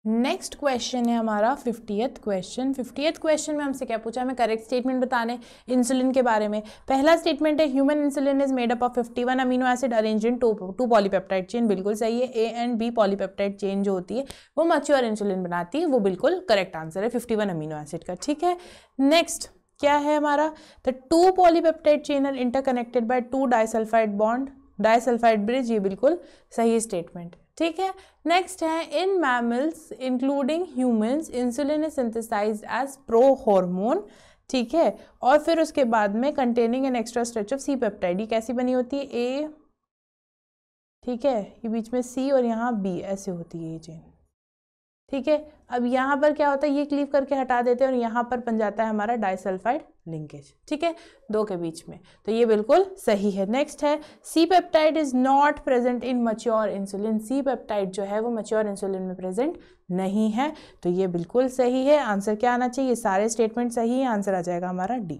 नेक्स्ट क्वेश्चन है हमारा फिफ्टीथ क्वेश्चन फिफ्टीथ क्वेश्चन में हमसे क्या पूछा हमें करेक्ट स्टेटमेंट बताने इंसुलिन के बारे में पहला स्टेटमेंट है human insulin is made up of 51 amino acid arrange in two two polypeptide chain बिल्कुल सही है A and B polypeptide chain जो होती है वो मच्योर इंसुलिन बनाती है वो बिल्कुल करेक्ट आंसर है फिफ्टी अमीनो एसिड का ठीक है नेक्स्ट क्या है हमारा the two polypeptide chain are interconnected by two disulphide bond disulphide bridge ये बिल्कुल सही स्टेटमेंट ठीक है नेक्स्ट है in mammals including humans insulin is synthesise as pro hormone ठीक है और फिर उसके बाद में containing an extra stretch of C peptide ये कैसी बनी होती है ए ठीक है ये बीच में सी और यहाँ बी ऐसे होती है ये चेन ठीक है अब यहाँ पर क्या होता है ये क्लीव करके हटा देते हैं और यहाँ पर बन जाता है हमारा डाइसल्फाइड लिंकेज ठीक है दो के बीच में तो ये बिल्कुल सही है नेक्स्ट है C peptide is not present in mature insulin C peptide जो है वो मच्योर इंसुलिन में प्रेजेंट नहीं है तो ये बिल्कुल सही है आंसर क्या आना चाहिए सारे स्टेटमेंट सही है आंसर आ जाएगा हमारा D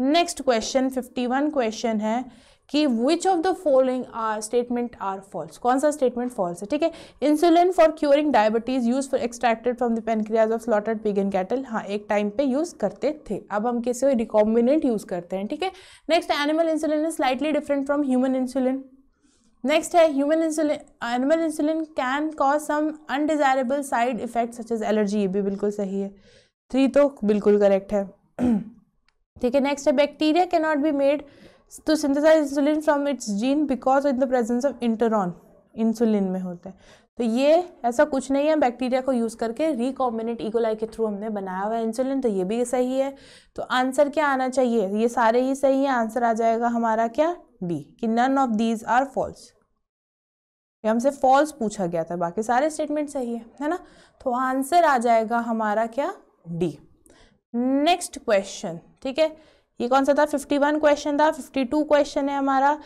next question fifty one question है कि which of the following statement are false कौन सा स्टेटमेंट फॉल्स है ठीक है insulin for curing diabetes use for extracted from the pancreas of slaughtered pig and cattle हाँ एक टाइम पे यूज़ करते थे अब हम किसी रिकॉम्बिनेंट यूज़ करते हैं ठीक है next animal insulin is slightly different from human insulin next है human insulin animal insulin can cause some undesirable side effect such as allergy ये भी बिल्कुल सही है थ्री तो बिल्कुल करेक्ट है (clears throat) ठीक है नेक्स्ट है bacteria cannot not be made to synthesise insulin from its gene because in the presence of intron insulin में होते हैं तो ये ऐसा कुछ नहीं है बैक्टीरिया को यूज़ करके रिकॉम्बिनेट इकोलाई e के थ्रू हमने बनाया हुआ है इंसुलिन तो ये भी सही है तो आंसर क्या आना चाहिए ये सारे ही सही है आंसर आ जाएगा हमारा क्या डी कि none of these are false ये हमसे फॉल्स पूछा गया था बाकी सारे स्टेटमेंट सही है है ना तो आंसर आ जाएगा हमारा क्या डी नेक्स्ट क्वेश्चन ठीक है ये कौन सा था 51 क्वेश्चन था 52 क्वेश्चन है हमारा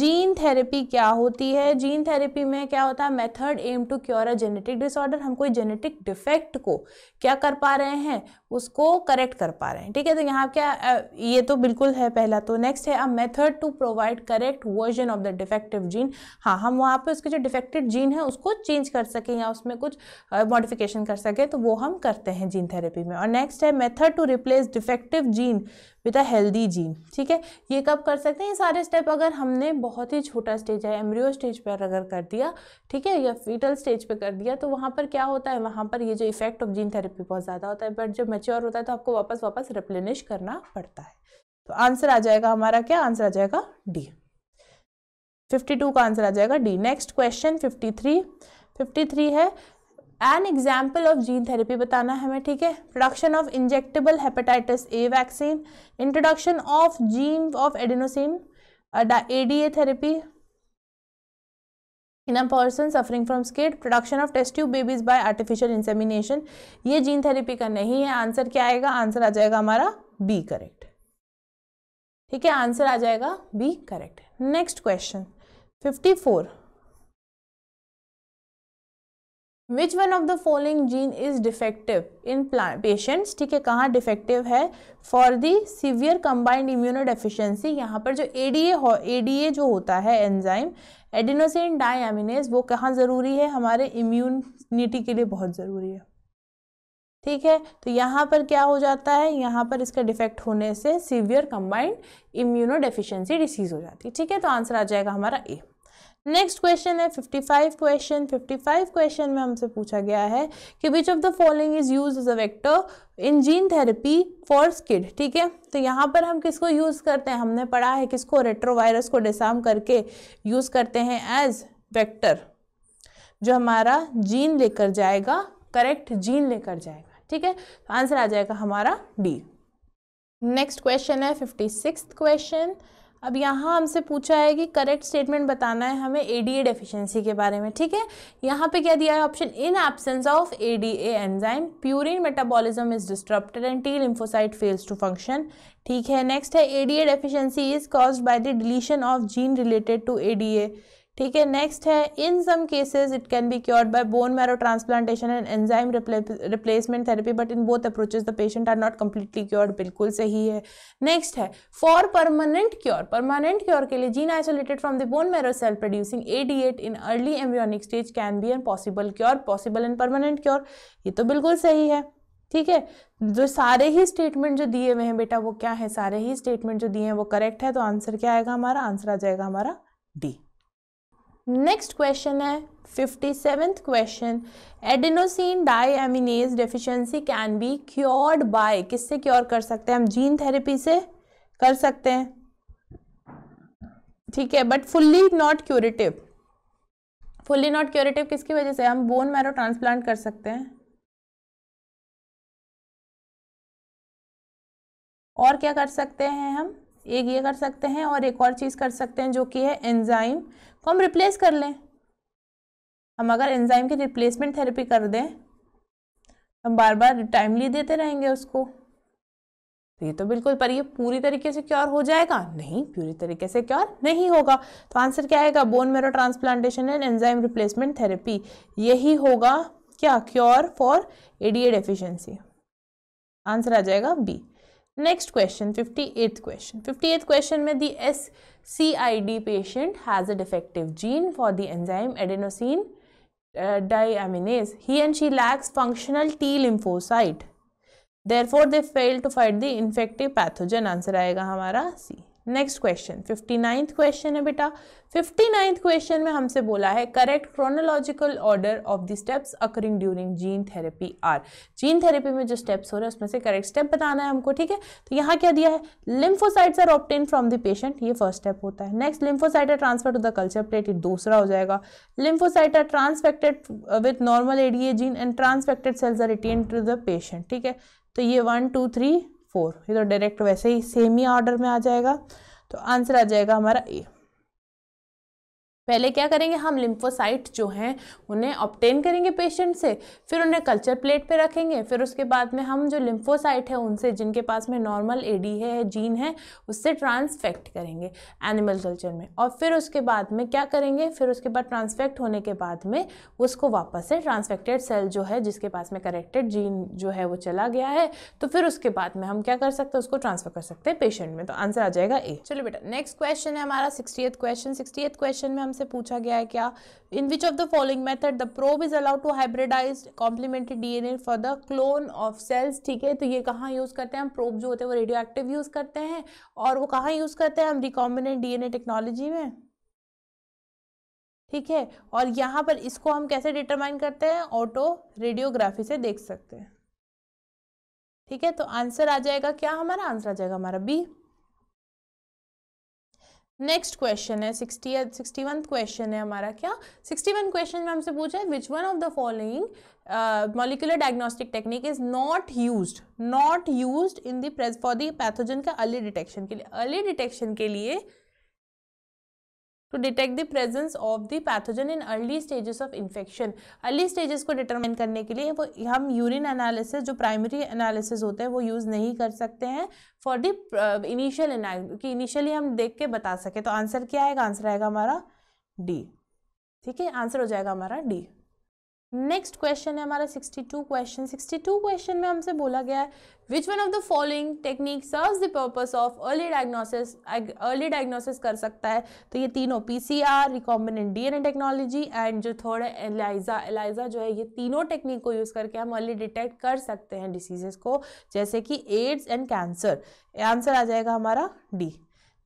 जीन थेरेपी क्या होती है जीन थेरेपी में क्या होता है method aim to cure a genetic disorder हम कोई जेनेटिक डिफेक्ट को क्या कर पा रहे हैं उसको करेक्ट कर पा रहे हैं ठीक है तो यहाँ क्या ये तो बिल्कुल है पहला तो नेक्स्ट है a method to provide correct version of the defective gene हाँ हम वहाँ पे उसके जो डिफेक्टेड जीन है उसको चेंज कर सकें या उसमें कुछ मॉडिफिकेशन कर सकें तो वो हम करते हैं जीन थेरेपी में और नेक्स्ट है method to replace defective gene with a healthy gene ठीक है ये कब कर सकते हैं ये सारे स्टेप अगर हमने बहुत ही छोटा स्टेज है एम्ब्रियो स्टेज पर अगर कर दिया ठीक है या फीटल स्टेज पर कर दिया तो वहाँ पर क्या होता है वहाँ पर ये जो इफेक्ट ऑफ जीन थेरेपी बहुत ज़्यादा होता है बट जब मेच्योर होता है तो आपको वापस वापस रिप्लेनिश करना पड़ता है तो आंसर आ जाएगा हमारा क्या आंसर आ जाएगा डी 52 का आंसर आ जाएगा डी नेक्स्ट क्वेश्चन 53 53 है an example of gene therapy बताना है हमें ठीक है production of injectable hepatitis A vaccine introduction of gene of adenosine A D A therapy in a person suffering from SCID production of test tube babies by artificial insemination ये gene therapy का नहीं है answer क्या आएगा answer आ जाएगा हमारा B correct ठीक है आंसर आ जाएगा B correct next question fifty four which one of the following gene is defective in patients ठीक है कहाँ डिफेक्टिव है for the severe combined immunodeficiency यहाँ पर जो ए डी ए डी ए जो होता है एनजाइम एडिनोसिन डाइमिनेस वो कहाँ ज़रूरी है हमारे इम्यूनिटी के लिए बहुत ज़रूरी है ठीक है तो यहाँ पर क्या हो जाता है यहाँ पर इसका डिफेक्ट होने से severe combined immunodeficiency disease हो जाती है ठीक है तो आंसर आ जाएगा हमारा ए नेक्स्ट क्वेश्चन है 55 क्वेश्चन 55 क्वेश्चन में हमसे पूछा गया है कि which of the following is use as a vector in gene therapy for SCID ठीक है तो यहाँ पर हम किसको यूज़ करते हैं हमने पढ़ा है किसको रेट्रोवायरस को डिसाम करके यूज़ करते हैं एज वेक्टर जो हमारा जीन लेकर जाएगा करेक्ट जीन लेकर जाएगा ठीक है तो आंसर आ जाएगा हमारा डी नेक्स्ट क्वेश्चन है फिफ्टी सिक्स क्वेश्चन अब यहाँ हमसे पूछा है कि करेक्ट स्टेटमेंट बताना है हमें एडीए डेफिशिएंसी के बारे में ठीक है यहाँ पे क्या दिया है option in absence of A D A enzyme purine metabolism is disrupted and T lymphocyte fails to function ठीक है नेक्स्ट है A D A deficiency is caused by the deletion of gene related to A D A ठीक है next है in some cases it can be cured by bone marrow transplantation and enzyme replacement therapy but in both approaches the patient are not completely cured बिल्कुल सही है next है for permanent cure permanent cure के लिए gene isolated from the bone marrow cell producing at in early embryonic stage can be an possible cure possible and permanent cure ये तो बिल्कुल सही है ठीक है जो सारे ही स्टेटमेंट जो दिए हुए हैं बेटा वो क्या है सारे ही स्टेटमेंट जो दिए हैं वो करेक्ट है तो आंसर क्या आएगा हमारा आंसर आ जाएगा हमारा डी नेक्स्ट क्वेश्चन है fifty seventh question adenosine deaminase deficiency can be cured by किससे क्योर कर सकते हैं हम जीन थेरेपी से कर सकते हैं ठीक है but fully not curative fully not curative किसकी वजह से हम बोन मैरो ट्रांसप्लांट कर सकते हैं और क्या कर सकते हैं हम एक ये कर सकते हैं और एक और चीज़ कर सकते हैं जो कि है एंजाइम को हम रिप्लेस कर लें हम अगर एंजाइम की रिप्लेसमेंट थेरेपी कर दें हम बार बार टाइमली देते रहेंगे उसको तो ये तो बिल्कुल पर ये पूरी तरीके से क्योर हो जाएगा नहीं पूरी तरीके से क्योर नहीं होगा तो आंसर क्या आएगा bone marrow transplantation and enzyme replacement therapy यही होगा क्या cure for ADA deficiency answer आ जाएगा B next question fifty eighth question fifty eighth question में the S C I D patient has a defective gene for the enzyme adenosine deaminase he and she lacks functional T lymphocyte therefore they fail to fight the infective pathogen answer आएगा हमारा C next question fifty ninth question है बेटा fifty ninth question में हमसे बोला है correct chronological order of the steps occurring during gene therapy are gene therapy में जो स्टेप्स हो रहे हैं उसमें से करेक्ट स्टेप बताना है हमको ठीक है तो यहाँ क्या दिया है lymphocytes are obtained from the patient ये फर्स्ट स्टेप होता है next lymphocyte are transfer to the culture plate ये दूसरा हो जाएगा lymphocyte are transfected with normal ADA gene and transfected cells are returned to the patient ठीक है तो ये वन टू थ्री फोर ये तो डायरेक्ट वैसे ही सेम ही ऑर्डर में आ जाएगा तो आंसर आ जाएगा हमारा ए पहले क्या करेंगे हम लिम्फोसाइट जो हैं उन्हें ऑप्टेन करेंगे पेशेंट से फिर उन्हें कल्चर प्लेट पे रखेंगे फिर उसके बाद में हम जो लिम्फोसाइट है उनसे जिनके पास में नॉर्मल एडी है जीन है उससे ट्रांसफेक्ट करेंगे एनिमल कल्चर में और फिर उसके बाद में क्या करेंगे फिर उसके बाद ट्रांसफेक्ट होने के बाद में उसको वापस से ट्रांसफेक्टेड सेल जो है जिसके पास में करेक्टेड जीन जो है वो चला गया है तो फिर उसके बाद में हम क्या कर सकते हैं उसको ट्रांसफर कर सकते हैं पेशेंट में तो आंसर आ जाएगा ए चलो बेटा नेक्स्ट क्वेश्चन है हमारा सिक्सटी क्वेश्चन सिक्सटी क्वेश्चन में हम हमसे पूछा गया है क्या in which of the following method the probe is allowed to hybridise complementary DNA for the clone of cells ठीक है तो ये कहाँ यूज़ करते हैं हम प्रोब जो होते हैं वो रेडियो एक्टिव यूज़ करते हैं और वो कहाँ यूज़ करते हैं हम रिकॉम्बिनेंट डीएनए टेक्नोलॉजी में ठीक है और यहाँ पर इसको हम कैसे डिटरमाइन करते हैं ऑटो रेडियोग्राफी से देख सकते हैं ठीक है तो आंसर आ जाएगा क्या हमारा आंसर आ जाएगा हमारा बी नेक्स्ट क्वेश्चन है सिक्सटी सिक्सटी वन क्वेश्चन है हमारा क्या सिक्सटी वन क्वेश्चन में हमसे पूछा है which one of the following molecular diagnostic technique is not use not use in the for the pathogen का अर्ली डिटेक्शन के लिए अर्ली डिटेक्शन के लिए to detect the presence of the pathogen in early stages of infection early stages को determine करने के लिए वो हम यूरिन एनालिसिस जो प्राइमरी एनालिसिस होते हैं वो यूज़ नहीं कर सकते हैं फॉर द इनिशियल कि इनिशियली हम देख के बता सके तो आंसर क्या आएगा आंसर आएगा हमारा डी ठीक है आंसर हो जाएगा हमारा डी नेक्स्ट क्वेश्चन है हमारा 62 क्वेश्चन 62 क्वेश्चन में हमसे बोला गया है which one of the following technique serve the purpose of early diagnosis early diagnosis कर सकता है तो ये तीनों P C R recombinant D N A technology and जो थोड़े एलाइजा एलाइजा जो है ये तीनों टेक्निक को यूज़ करके हम अर्ली डिटेक्ट कर सकते हैं डिसीजेस को जैसे कि एड्स एंड कैंसर आंसर आ जाएगा हमारा डी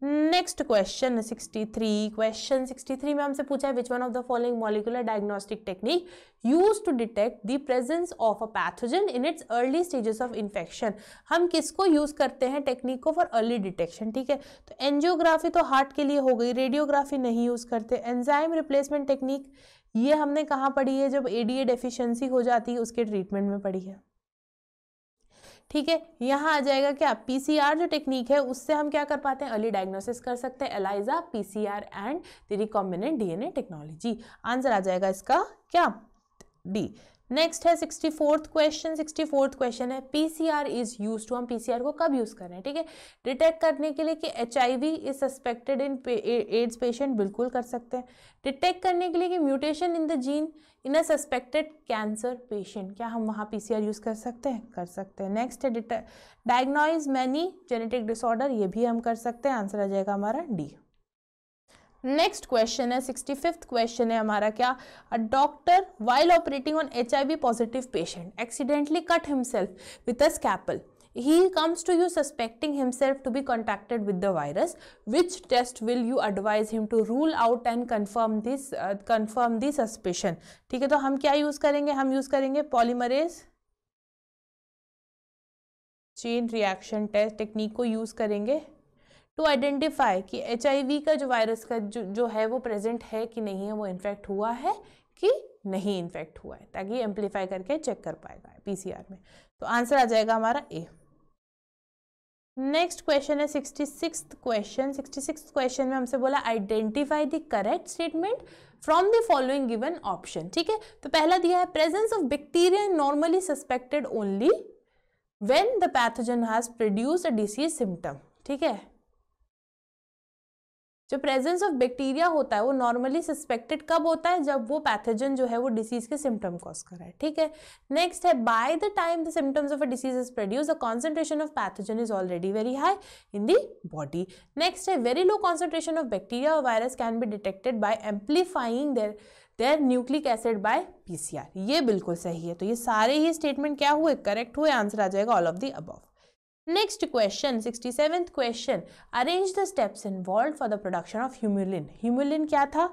नेक्स्ट क्वेश्चन 63 क्वेश्चन 63 में हमसे पूछा है which one of the following molecular diagnostic technique use to detect the presence of a pathogen in its early stages of infection हम किसको यूज करते हैं टेक्निक को फॉर अर्ली डिटेक्शन ठीक है तो एनजियोग्राफी तो हार्ट के लिए हो गई रेडियोग्राफी नहीं यूज करते एंजाइम रिप्लेसमेंट टेक्निक ये हमने कहाँ पढ़ी है जब एडीए डेफिशिएंसी हो जाती है उसके ट्रीटमेंट में पढ़ी है ठीक है यहाँ आ जाएगा क्या पीसीआर जो टेक्निक है उससे हम क्या कर पाते हैं अर्ली डायग्नोसिस कर सकते हैं ELISA PCR and the recombinant DNA technology answer आ जाएगा इसका क्या डी नेक्स्ट है sixty fourth question sixty fourth question है पीसीआर इज यूज टू हम पीसीआर को कब यूज़ कर रहे हैं ठीक है डिटेक्ट करने के लिए कि H I V is suspected in AIDS patient बिल्कुल कर सकते हैं डिटेक्ट करने के लिए कि mutation in the gene in a suspected cancer patient क्या हम वहाँ पी सी आर यूज़ कर सकते हैं कर सकते हैं नेक्स्ट है डायग्नोइज मैनी जेनेटिक डिसऑर्डर ये भी हम कर सकते हैं आंसर आ जाएगा हमारा डी नेक्स्ट क्वेश्चन है सिक्सटी फिफ्थ क्वेश्चन है हमारा क्या a doctor while operating on H I V positive patient accidentally cut himself with a scalpel he comes to you suspecting himself to be contacted with the virus which test will you advise him to rule out and confirm this confirm this suspicion ठीक है तो हम क्या use करेंगे हम use करेंगे polymerase chain reaction test technique को use करेंगे टू आइडेंटिफाई कि एच का जो वायरस का जो जो है वो प्रेजेंट है कि नहीं है वो इन्फेक्ट हुआ है कि नहीं इन्फेक्ट हुआ है ताकि एम्पलीफाई करके चेक कर पाएगा पीसीआर में तो आंसर आ जाएगा हमारा ए नेक्स्ट क्वेश्चन है sixty six question sixty six question में हमसे बोला identify the correct statement from the following given option ठीक है तो पहला दिया है presence of bacteria normally suspected only when the pathogen has produce a disease symptom ठीक है जो प्रेजेंस ऑफ बैक्टीरिया होता है वो नॉर्मली सस्पेक्टेड कब होता है जब वो पैथोजन जो है वो डिसीज के सिम्टम कॉज कर रहा है ठीक है नेक्स्ट है by the time the symptoms of a disease is produce the concentration of pathogen is already very high in the body next है very low concentration of bacteria और virus can be detected by amplifying their their nucleic acid by P ये बिल्कुल सही है तो ये सारे ही statement क्या हुए करेक्ट हुए आंसर आ जाएगा all of the above next question sixty seventh question arrange the steps involve for the production of Humulin Humulin क्या था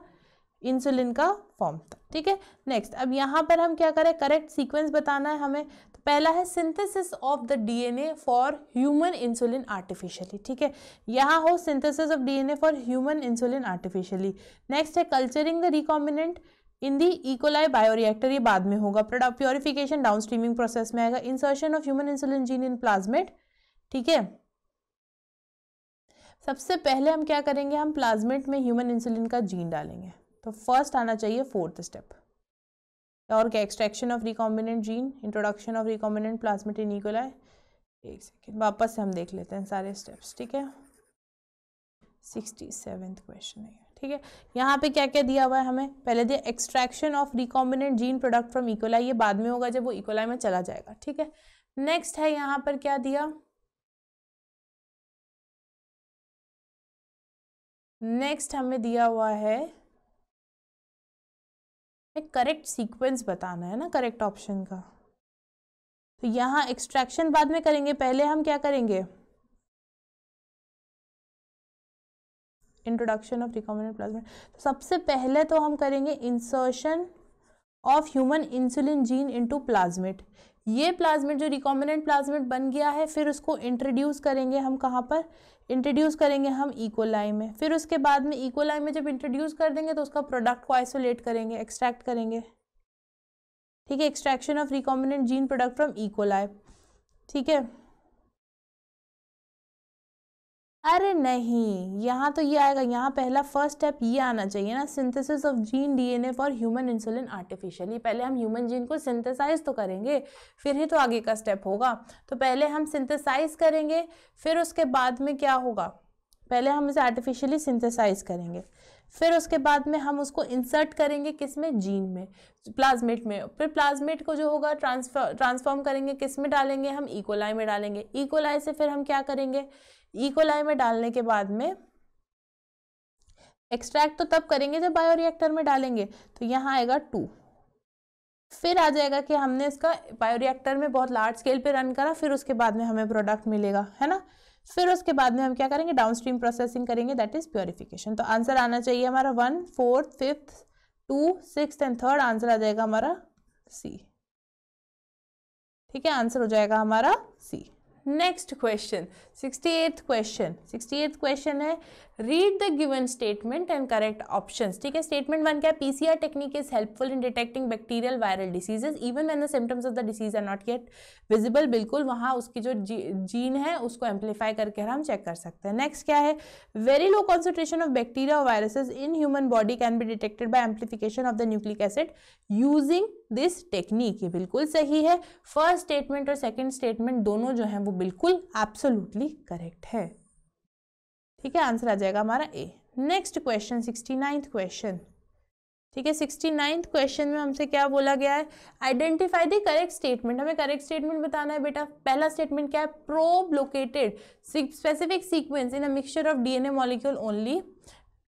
इंसुलिन का फॉर्म था ठीक है नेक्स्ट अब यहाँ पर हम क्या करें करेक्ट सीक्वेंस बताना है हमें तो पहला है synthesis of the DNA for human insulin artificially ठीक है यहाँ हो synthesis of DNA for human insulin artificially next है culturing the recombinant in the E coli bioreactor ये बाद में होगा प्योरिफिकेशन डाउन स्ट्रीमिंग प्रोसेस में आएगा insertion of human insulin gene in plasmid ठीक है सबसे पहले हम क्या करेंगे हम प्लाज्मेट में ह्यूमन इंसुलिन का जीन डालेंगे तो फर्स्ट आना चाहिए फोर्थ स्टेप और क्या extraction of recombinant gene introduction of recombinant plasmid in E coli एक सेकेंड वापस से हम देख लेते हैं सारे स्टेप्स ठीक है सिक्सटी सेवेंथ क्वेश्चन है ठीक है यहाँ पे क्या क्या दिया हुआ है हमें पहले दिया extraction of recombinant gene product from E coli ये बाद में होगा जब वो इकोलाई e. में चला जाएगा ठीक है नेक्स्ट है यहाँ पर क्या दिया नेक्स्ट हमें दिया हुआ है करेक्ट सीक्वेंस बताना है ना करेक्ट ऑप्शन का तो यहाँ एक्सट्रैक्शन बाद में करेंगे पहले हम क्या करेंगे इंट्रोडक्शन ऑफ रिकॉमेंट प्लाज्मा तो सबसे पहले तो हम करेंगे insertion of human insulin gene into plasmid ये प्लाज्मिड जो रिकॉम्बिनेंट प्लाज्मिड बन गया है फिर उसको इंट्रोड्यूस करेंगे हम कहाँ पर इंट्रोड्यूस करेंगे हम इकोलाई में फिर उसके बाद में इकोलाई में जब इंट्रोड्यूस कर देंगे तो उसका प्रोडक्ट को आइसोलेट करेंगे एक्सट्रैक्ट करेंगे ठीक है extraction of recombinant gene product from E coli ठीक है अरे नहीं यहाँ तो ये आएगा यहाँ पहला फर्स्ट स्टेप ये आना चाहिए ना synthesis of gene DNA for human insulin artificially पहले हम ह्यूमन जीन को सिंथेसाइज तो करेंगे फिर ही तो आगे का स्टेप होगा तो पहले हम सिंथेसाइज करेंगे फिर उसके बाद में क्या होगा पहले हम इसे आर्टिफिशियली सिंथेसाइज करेंगे फिर उसके बाद में हम उसको इंसर्ट करेंगे किस में जीन में प्लाज्मेट में फिर प्लाज्मेट को जो होगा ट्रांसफर ट्रांसफॉर्म करेंगे किस में डालेंगे हम इकोलाई e में डालेंगे इकोलाई e से फिर हम क्या करेंगे ईकोलाई e. में डालने के बाद में एक्सट्रैक्ट तो तब करेंगे जब बायोरिएक्टर में डालेंगे तो यहाँ आएगा टू फिर आ जाएगा कि हमने इसका बायोरिएक्टर में बहुत लार्ज स्केल पे रन करा फिर उसके बाद में हमें प्रोडक्ट मिलेगा है ना फिर उसके बाद में हम क्या करेंगे डाउनस्ट्रीम प्रोसेसिंग करेंगे दैट इज प्योरिफिकेशन तो आंसर आना चाहिए हमारा one fourth fifth two six and third answer आ जाएगा हमारा सी ठीक है आंसर हो जाएगा हमारा C next question sixty eighth question sixty eighth question है read the given statement and correct option ठीक है स्टेटमेंट वन क्या P C R technique is helpful in detecting bacterial viral diseases even when the symptoms of the disease are not yet visible बिल्कुल वहाँ उसकी जो gene है उसको amplify करके हम चेक कर सकते हैं नेक्स्ट क्या है very low concentration of bacteria और viruses in human body can be detected by amplification of the nucleic acid using this technique ये बिल्कुल सही है फर्स्ट स्टेटमेंट और सेकेंड स्टेटमेंट दोनों जो है वो बिल्कुल एब्सोल्युटली करेक्ट है ठीक है आंसर आ जाएगा हमारा A next question sixty ninth question ठीक है सिक्सटी नाइन्थ क्वेश्चन में हमसे क्या बोला गया है आइडेंटिफाई द करेक्ट स्टेटमेंट हमें करेक्ट स्टेटमेंट बताना है बेटा पहला स्टेटमेंट क्या है probe located specific sequence in a mixture of DNA molecule only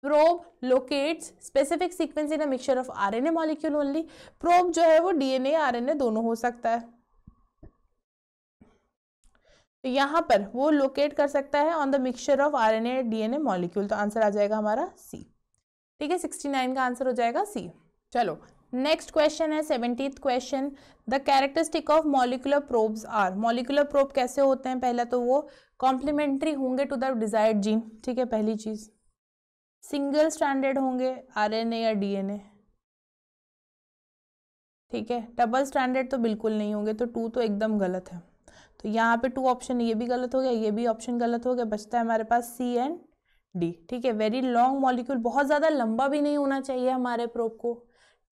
probe locates specific sequence in a mixture of RNA molecule only probe जो है वो डीएनए आरएनए दोनों हो सकता है तो यहाँ पर वो लोकेट कर सकता है on the mixture of RNA DNA molecule तो आंसर आ जाएगा हमारा सी ठीक है सिक्सटी नाइन का आंसर हो जाएगा सी चलो नेक्स्ट क्वेश्चन है seventieth question the characteristic of molecular probes are molecular probe कैसे होते हैं पहला तो वो कॉम्प्लीमेंट्री होंगे टू द डिजायर्ड जीन ठीक है पहली चीज़ सिंगल स्टैंडर्ड होंगे आरएनए या डीएनए ठीक है डबल स्टैंडर्ड तो बिल्कुल नहीं होंगे तो टू तो एकदम गलत है तो यहाँ पे टू ऑप्शन ये भी गलत हो गया ये भी ऑप्शन गलत हो गया बचता है हमारे पास सी एंड डी ठीक है वेरी लॉन्ग मॉलिक्यूल बहुत ज़्यादा लंबा भी नहीं होना चाहिए हमारे प्रोप को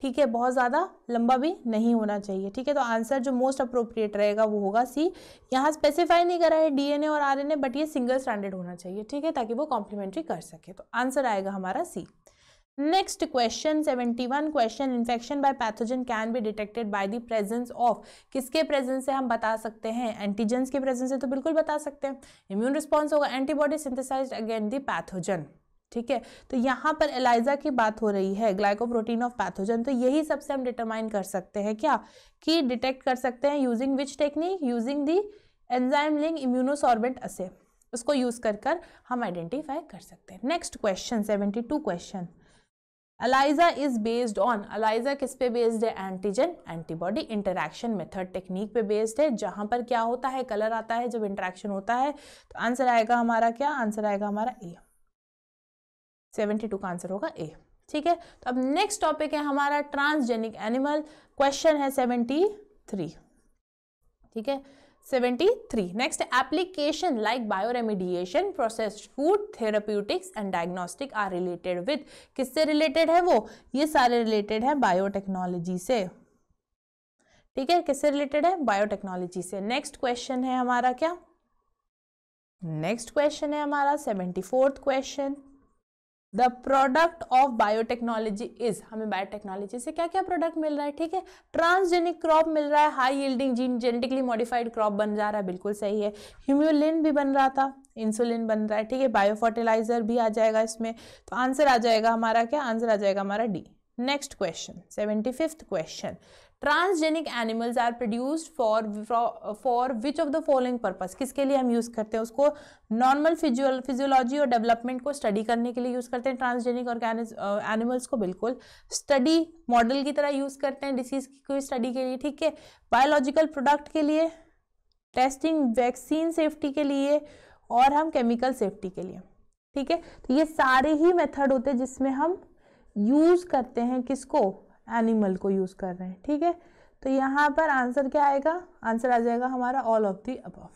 ठीक है बहुत ज़्यादा लंबा भी नहीं होना चाहिए ठीक है तो आंसर जो मोस्ट अप्रोप्रिएट रहेगा वो होगा सी यहाँ स्पेसिफाई नहीं करा है डीएनए और आरएनए बट ये सिंगल स्टैंडर्ड होना चाहिए ठीक है ताकि वो कॉम्प्लीमेंट्री कर सके तो आंसर आएगा हमारा C next question seventy one question infection by pathogen can be detected by the presence of किसके प्रेजेंस से हम बता सकते हैं एंटीजेंस के प्रेजेंस से तो बिल्कुल बता सकते हैं इम्यून रिस्पॉन्स होगा antibody synthesize again the pathogen ठीक है तो यहाँ पर एलाइजा की बात हो रही है ग्लाइकोप्रोटीन ऑफ पैथोजन तो यही सबसे हम डिटरमाइन कर सकते हैं क्या कि डिटेक्ट कर सकते हैं using which technique using the enzyme linked immunosorbent assay उसको यूज कर कर हम आइडेंटिफाई कर सकते हैं next question seventy two question ELISA is based on ELISA किस पे बेस्ड है antigen antibody interaction method technique पे बेस्ड है जहाँ पर क्या होता है कलर आता है जब इंटरेक्शन होता है तो आंसर आएगा हमारा क्या आंसर आएगा हमारा ए सेवेंटी टू का आंसर होगा ए ठीक है तो अब नेक्स्ट टॉपिक है हमारा ट्रांसजेनिक एनिमल क्वेश्चन है सेवेंटी थ्री ठीक है seventy three next application like bioremediation processed food therapeutics and diagnostic are related with किससे रिलेटेड है वो ये सारे रिलेटेड है बायोटेक्नोलॉजी से ठीक है किससे रिलेटेड है बायोटेक्नोलॉजी से नेक्स्ट क्वेश्चन है हमारा क्या नेक्स्ट क्वेश्चन है हमारा seventy fourth question the product of biotechnology is हमें बायोटेक्नोलॉजी से क्या क्या प्रोडक्ट मिल रहा है ठीक है ट्रांसजेनिक क्रॉप मिल रहा है high yielding gene genetically modified crop बन जा रहा है बिल्कुल सही है ह्यूम्यूलिन भी बन रहा था इंसुलिन बन रहा है ठीक है बायोफर्टिलाइजर भी आ जाएगा इसमें तो आंसर आ जाएगा हमारा क्या आंसर आ जाएगा हमारा D next question seventy fifth question transgenic animals are produced for for which of the following purpose किसके लिए हम यूज़ करते हैं उसको नॉर्मल फिजियोलॉजी और डेवलपमेंट को स्टडी करने के लिए यूज़ करते हैं ट्रांसजेनिक एनिमल्स uh, को बिल्कुल स्टडी मॉडल की तरह यूज़ करते हैं डिसीज की स्टडी के लिए ठीक है बायोलॉजिकल प्रोडक्ट के लिए टेस्टिंग वैक्सीन सेफ्टी के लिए और हम केमिकल सेफ्टी के लिए ठीक है तो ये सारे ही मेथड होते हैं जिसमें हम यूज़ करते हैं किसको एनिमल को यूज़ कर रहे हैं ठीक है तो यहाँ पर आंसर क्या आएगा आंसर आ जाएगा हमारा all of the above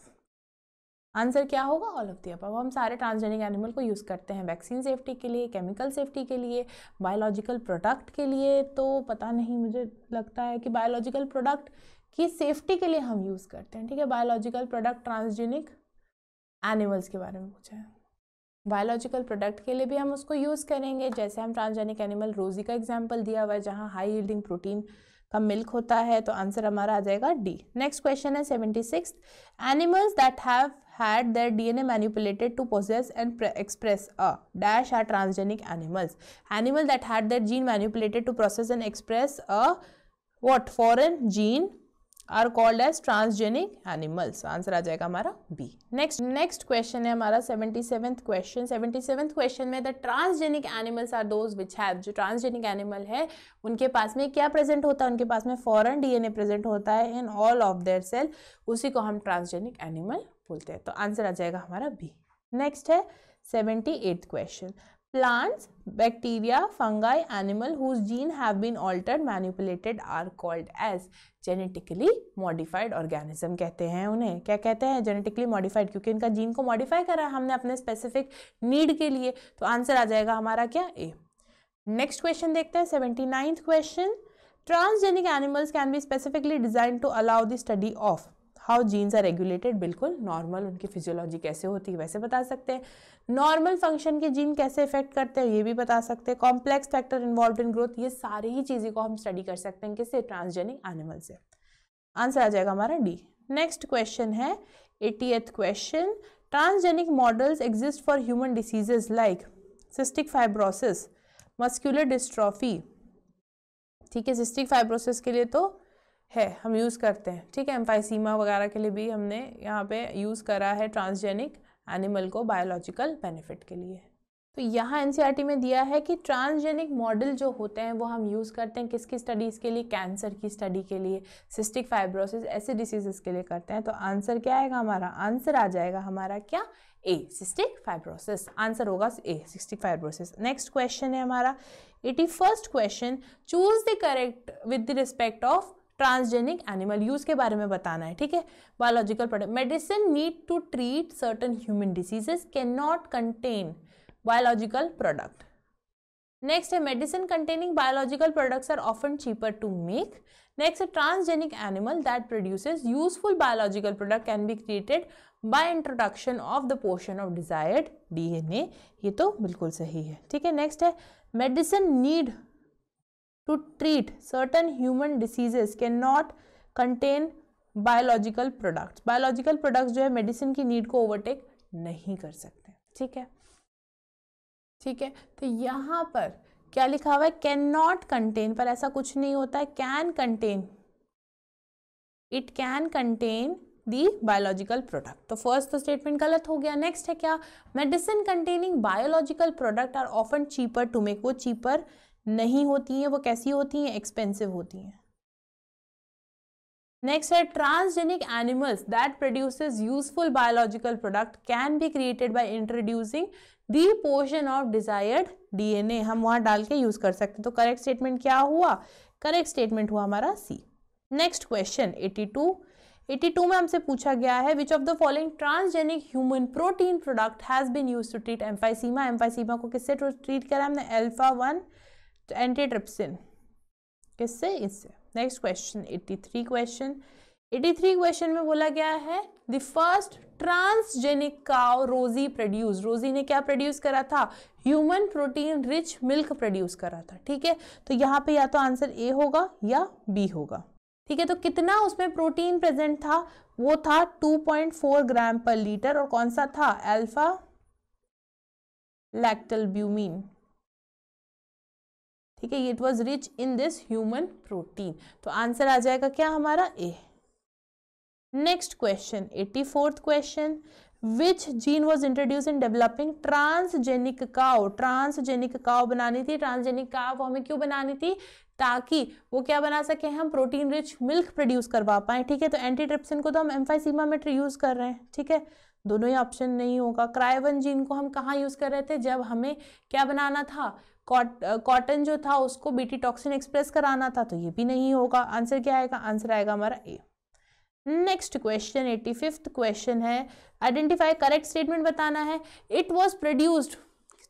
answer क्या होगा ऑल ऑफ दी अबव हम सारे ट्रांसजेनिक एनिमल को यूज़ करते हैं वैक्सीन सेफ्टी के लिए केमिकल सेफ्टी के लिए बायोलॉजिकल प्रोडक्ट के लिए तो पता नहीं मुझे लगता है कि बायोलॉजिकल प्रोडक्ट की सेफ्टी के लिए हम यूज़ करते हैं ठीक है बायोलॉजिकल प्रोडक्ट ट्रांसजेनिक एनिमल्स के बारे में पूछा है बायोलॉजिकल प्रोडक्ट के लिए भी हम उसको यूज़ करेंगे जैसे हम ट्रांसजेनिक एनिमल रोजी का एग्जाम्पल दिया हुआ है जहाँ हाई यील्डिंग प्रोटीन का मिल्क होता है तो आंसर हमारा आ जाएगा डी नेक्स्ट क्वेश्चन है seventy six animals that have had their DNA manipulated to process and express a dash are transgenic animals animal that had their gene manipulated to process and express a what foreign gene are called as transgenic animals answer आ जाएगा हमारा B next next question है हमारा seventy seventh question seventy seventh question में the transgenic animals are those which have जो transgenic animal है उनके पास में क्या प्रेजेंट होता है उनके पास में फॉरन डीएनए प्रेजेंट होता है in all of their cell उसी को हम ट्रांसजेनिक एनिमल बोलते हैं तो आंसर आ जाएगा हमारा बी नेक्स्ट है seventy eighth question Plants, bacteria, fungi, animal whose gene have been altered, manipulated are called as genetically modified organism कहते हैं उन्हें क्या कहते हैं genetically modified क्योंकि इनका जीन को modify करा हमने अपने specific need के लिए तो आंसर आ जाएगा हमारा क्या ए नेक्स्ट क्वेश्चन देखते हैं seventy ninth question transgenic animals can be specifically design to allow the study of how genes are regulated बिल्कुल नॉर्मल उनकी फिजियोलॉजी कैसे होती है वैसे बता सकते हैं नॉर्मल फंक्शन के जीन कैसे इफेक्ट करते हैं ये भी बता सकते हैं complex factor involve in growth ये सारी ही चीज़ें को हम स्टडी कर सकते हैं किससे ट्रांसजेनिक एनिमल से आंसर आ जाएगा हमारा डी नेक्स्ट क्वेश्चन है eighty question transgenic models exist for human diseases like cystic fibrosis muscular dystrophy ठीक है सिस्टिक फाइब्रोसिस के लिए तो है हम यूज़ करते हैं ठीक है एम्फाइसीमा वगैरह के लिए भी हमने यहाँ पे यूज़ करा है ट्रांसजेनिक एनिमल को बायोलॉजिकल बेनिफिट के लिए तो यहाँ एन e में दिया है कि ट्रांसजेनिक मॉडल जो होते हैं वो हम यूज़ करते हैं किसकी स्टडीज़ के लिए कैंसर की स्टडी के लिए सिस्टिक फाइब्रोसिस ऐसे डिसीजेस के लिए करते हैं तो आंसर क्या आएगा हमारा आंसर आ जाएगा हमारा क्या ए सिस्टिक फाइब्रोसिस आंसर होगा A cystic fibrosis next question है हमारा eighty first question choose the correct with the respect of transgenic animal use के बारे में बताना है ठीक है biological product medicine need to treat certain human diseases can not contain biological product next है medicine containing biological products are often cheaper to make next transgenic animal that produces useful biological product can be created by introduction of the portion of desired DNA ये तो बिल्कुल सही है ठीक है next है medicine need to treat certain human diseases can not contain biological products biological products जो है मेडिसिन की नीड को ओवरटेक नहीं कर सकते ठीक है ठीक है तो यहाँ पर क्या लिखा हुआ है कैन नॉट कंटेन पर ऐसा कुछ नहीं होता है can contain it can contain the biological product तो फर्स्ट तो स्टेटमेंट गलत हो गया नेक्स्ट है क्या medicine containing biological product are often cheaper to make वो चीपर नहीं होती हैं वो कैसी होती हैं एक्सपेंसिव होती हैं नेक्स्ट है transgenic animals that produces useful biological product can be created by introducing the portion of desired DNA हम वहां डाल के यूज कर सकते तो करेक्ट स्टेटमेंट क्या हुआ करेक्ट स्टेटमेंट हुआ हमारा सी नेक्स्ट क्वेश्चन 82 82 में हमसे पूछा गया है which of the following transgenic human protein product has been use to treat emphysema emphysema को किससे ट्रीट करा हमने एल्फा वन तो एंटीट्रिप्सिन किससे इससे नेक्स्ट क्वेश्चन 83 क्वेश्चन 83 क्वेश्चन में बोला गया है the first transgenic cow Rosie produce Rosie ने क्या प्रोड्यूस करा था human protein rich milk produce करा था ठीक है तो यहाँ पे या तो आंसर ए होगा या बी होगा ठीक है तो कितना उसमें प्रोटीन प्रेजेंट था वो था 2.4 ग्राम पर लीटर और कौन सा था अल्फा लैक्टल ब्यूमीन ठीक है it was rich in this human protein तो आंसर आ जाएगा क्या हमारा A next question eighty fourth question which gene was introduce in developing transgenic cow transgenic cow बनानी थी ट्रांसजेनिक काओ हमें क्यों बनानी थी ताकि वो क्या बना सके हम प्रोटीन रिच मिल्क प्रोड्यूस करवा पाए ठीक है तो एंटीट्रिप्सिन को तो हम एम्फाइसीमा में यूज़ कर रहे हैं ठीक है दोनों ही ऑप्शन नहीं होगा क्राइवन जीन को हम कहाँ यूज़ कर रहे थे जब हमें क्या बनाना था कॉटन uh, जो था उसको बीटी टॉक्सिन एक्सप्रेस कराना था तो ये भी नहीं होगा आंसर क्या आएगा आंसर आएगा हमारा A next question eighty fifth question है आइडेंटिफाई करेक्ट स्टेटमेंट बताना है it was produced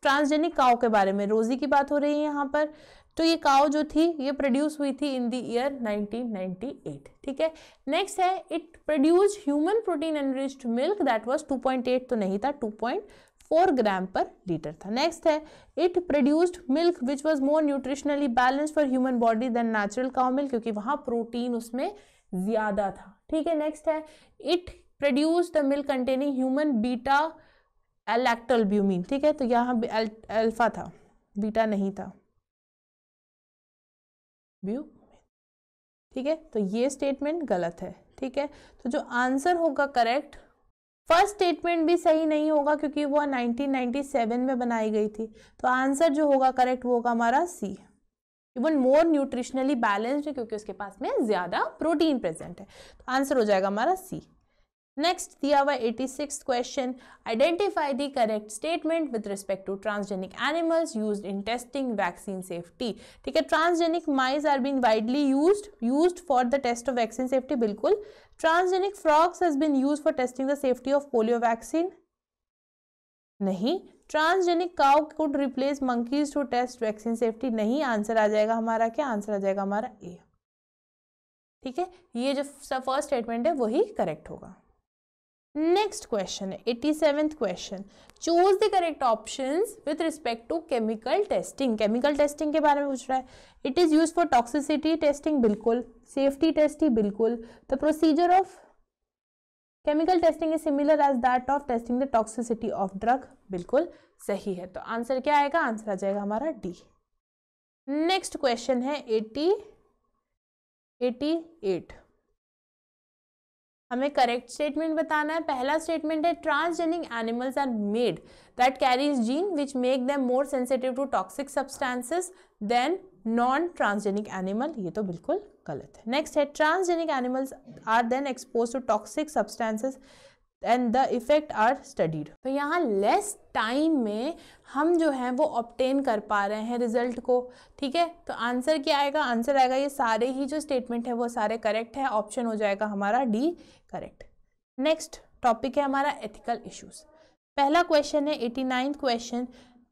transgenic cow के बारे में रोजी की बात हो रही है यहाँ पर तो ये काओ जो थी ये प्रोड्यूस हुई थी इन द ईयर 1998 ठीक है नेक्स्ट है it produce human protein enriched milk that was 2.8 तो नहीं था 2.4 फोर ग्राम पर लीटर था नेक्स्ट है it produced milk which was more nutritionally balance for human body than natural cow milk क्योंकि वहाँ प्रोटीन उसमें ज़्यादा था ठीक है नेक्स्ट है it produce the milk containing human beta lactalbumin ठीक है तो यहाँ अल्फा था बीटा नहीं था ब्यू ठीक है तो ये स्टेटमेंट गलत है ठीक है तो जो आंसर होगा करेक्ट फर्स्ट स्टेटमेंट भी सही नहीं होगा क्योंकि वह 1997 में बनाई गई थी तो आंसर जो होगा करेक्ट वो होगा हमारा C even more nutritionally balanced है क्योंकि उसके पास में ज़्यादा प्रोटीन प्रेजेंट है तो आंसर हो जाएगा हमारा सी नेक्स्ट दिया हुआ eighty six question identify the correct statement with respect to transgenic animals use in testing vaccine safety ठीक है transgenic mice are been widely use use for the test of vaccine safety बिल्कुल transgenic frogs has been use for testing the safety of polio vaccine नहीं transgenic cow could replace monkeys to test vaccine safety नहीं answer आ जाएगा हमारा क्या answer आ जाएगा हमारा ए ठीक है ये जो फर्स्ट स्टेटमेंट है वही करेक्ट होगा नेक्स्ट क्वेश्चन है eighty seventh question choose the correct option with respect to chemical testing chemical testing के बारे में पूछ रहा है it is use for toxicity testing बिल्कुल सेफ्टी टेस्टिंग बिल्कुल the procedure of chemical testing is similar as that of testing the toxicity of drug बिल्कुल सही है तो आंसर क्या आएगा आंसर आ जाएगा हमारा डी नेक्स्ट क्वेश्चन है एटी एटी एट हमें करेक्ट स्टेटमेंट बताना है पहला स्टेटमेंट है transgenic animals are made that carries gene which make them more sensitive to toxic substances than non transgenic animal ये तो बिल्कुल गलत है नेक्स्ट है transgenic animals are then expose to toxic substances and the effect are studied तो यहाँ less time में हम जो हैं वो ऑप्टेन कर पा रहे हैं रिजल्ट को ठीक है तो आंसर क्या आएगा आंसर आएगा ये सारे ही जो स्टेटमेंट है वो सारे करेक्ट है ऑप्शन हो जाएगा हमारा डी करेक्ट नेक्स्ट टॉपिक है हमारा एथिकल इश्यूज पहला क्वेश्चन है eighty ninth question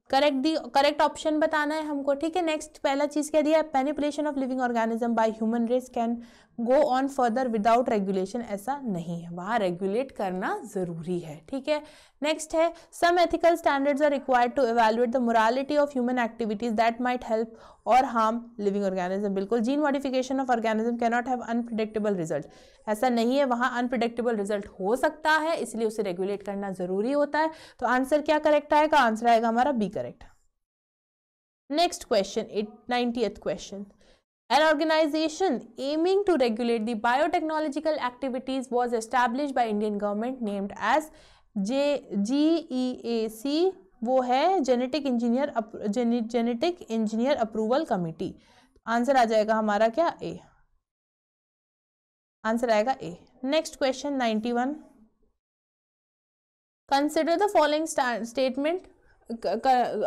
correct the correct option बताना है हमको ठीक है नेक्स्ट पहला चीज़ क्या दिया है population of living organism by human race can go on further without regulation ऐसा नहीं है वहाँ रेगुलेट करना ज़रूरी है ठीक है नेक्स्ट है some ethical standards are required to evaluate the morality of human activities that might help or harm living organism बिल्कुल gene modification of organism not have unpredictable result ऐसा नहीं है वहाँ अनप्रडिक्टेबल रिजल्ट हो सकता है इसलिए उसे रेगुलेट करना ज़रूरी होता है तो आंसर क्या करेक्ट आएगा आंसर आएगा हमारा B correct next question eight ninetieth question An organization aiming to regulate the biotechnological activities was established by Indian government named as JGEAC वो है Genetic Engineer genetic engineer approval committee answer आ जाएगा हमारा क्या A answer आएगा A next question ninety consider the following statement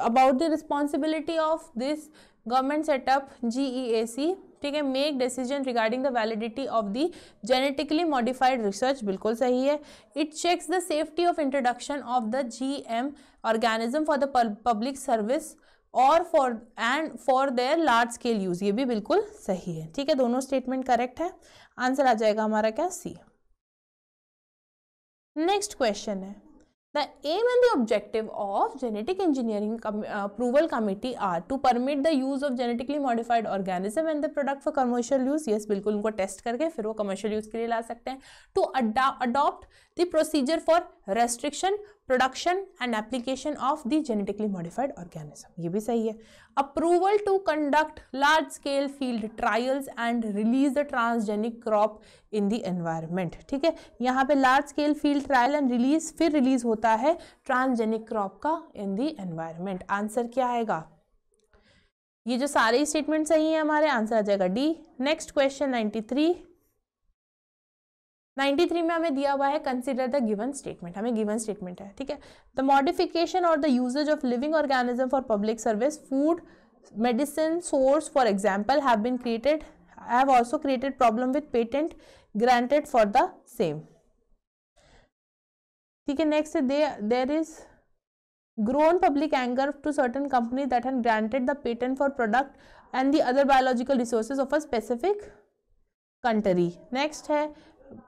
about the responsibility of this government setup G E A C ठीक है make decision regarding the validity of the genetically modified research बिल्कुल सही है it checks the safety of introduction of the G M organism for the public service और for and for there large scale use ये भी बिल्कुल सही है ठीक है दोनों स्टेटमेंट करेक्ट है आंसर आ जाएगा हमारा क्या सी नेक्स्ट क्वेश्चन है the aim and the objective of genetic engineering approval committee are to permit the use of genetically modified organism and the product for commercial use yes बिल्कुल उनको test करके फिर वो कमर्शियल यूज के लिए ला सकते हैं to adopt the procedure for restriction production and application of the genetically modified organism ये भी सही है approval to conduct large scale field trials and release the transgenic crop in the environment ठीक है यहाँ पे large scale field trial and release फिर release होता है transgenic crop का in the environment आंसर क्या आएगा ये जो सारे स्टेटमेंट सही है हमारे आंसर आ जाएगा डी नेक्स्ट क्वेश्चन 93 93 में हमें दिया हुआ है कंसिडर द गिवन स्टेटमेंट हमें गिवन स्टेटमेंट है ठीक है द मॉडिफिकेशन और the usages of living organism for public service food medicine source for example have been created have also created problem with patent granted for the same ठीक है next they there is grown public anger to certain company that had granted the patent for product and the other biological resources of a specific country next है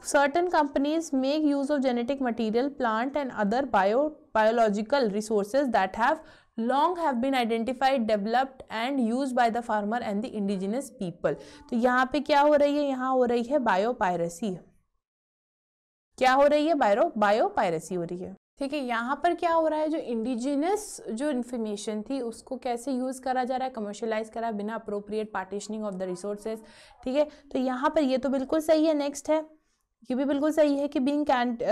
certain companies make use of genetic material plant and other bio biological resources that have long have been identified developed and use by the farmer and the indigenous people तो यहाँ पे क्या हो रही है यहाँ हो रही है बायोपायरेसी क्या हो रही है बायो बायोपायरेसी हो रही है ठीक है यहाँ पर क्या हो रहा है जो इंडिजिनियस जो इन्फॉर्मेशन थी उसको कैसे यूज करा जा रहा है कमर्शलाइज करा बिना appropriate partitioning of the resources ठीक है तो यहाँ पर ये तो बिल्कुल सही है नेक्स्ट है ये भी बिल्कुल सही है कि बींग कैंट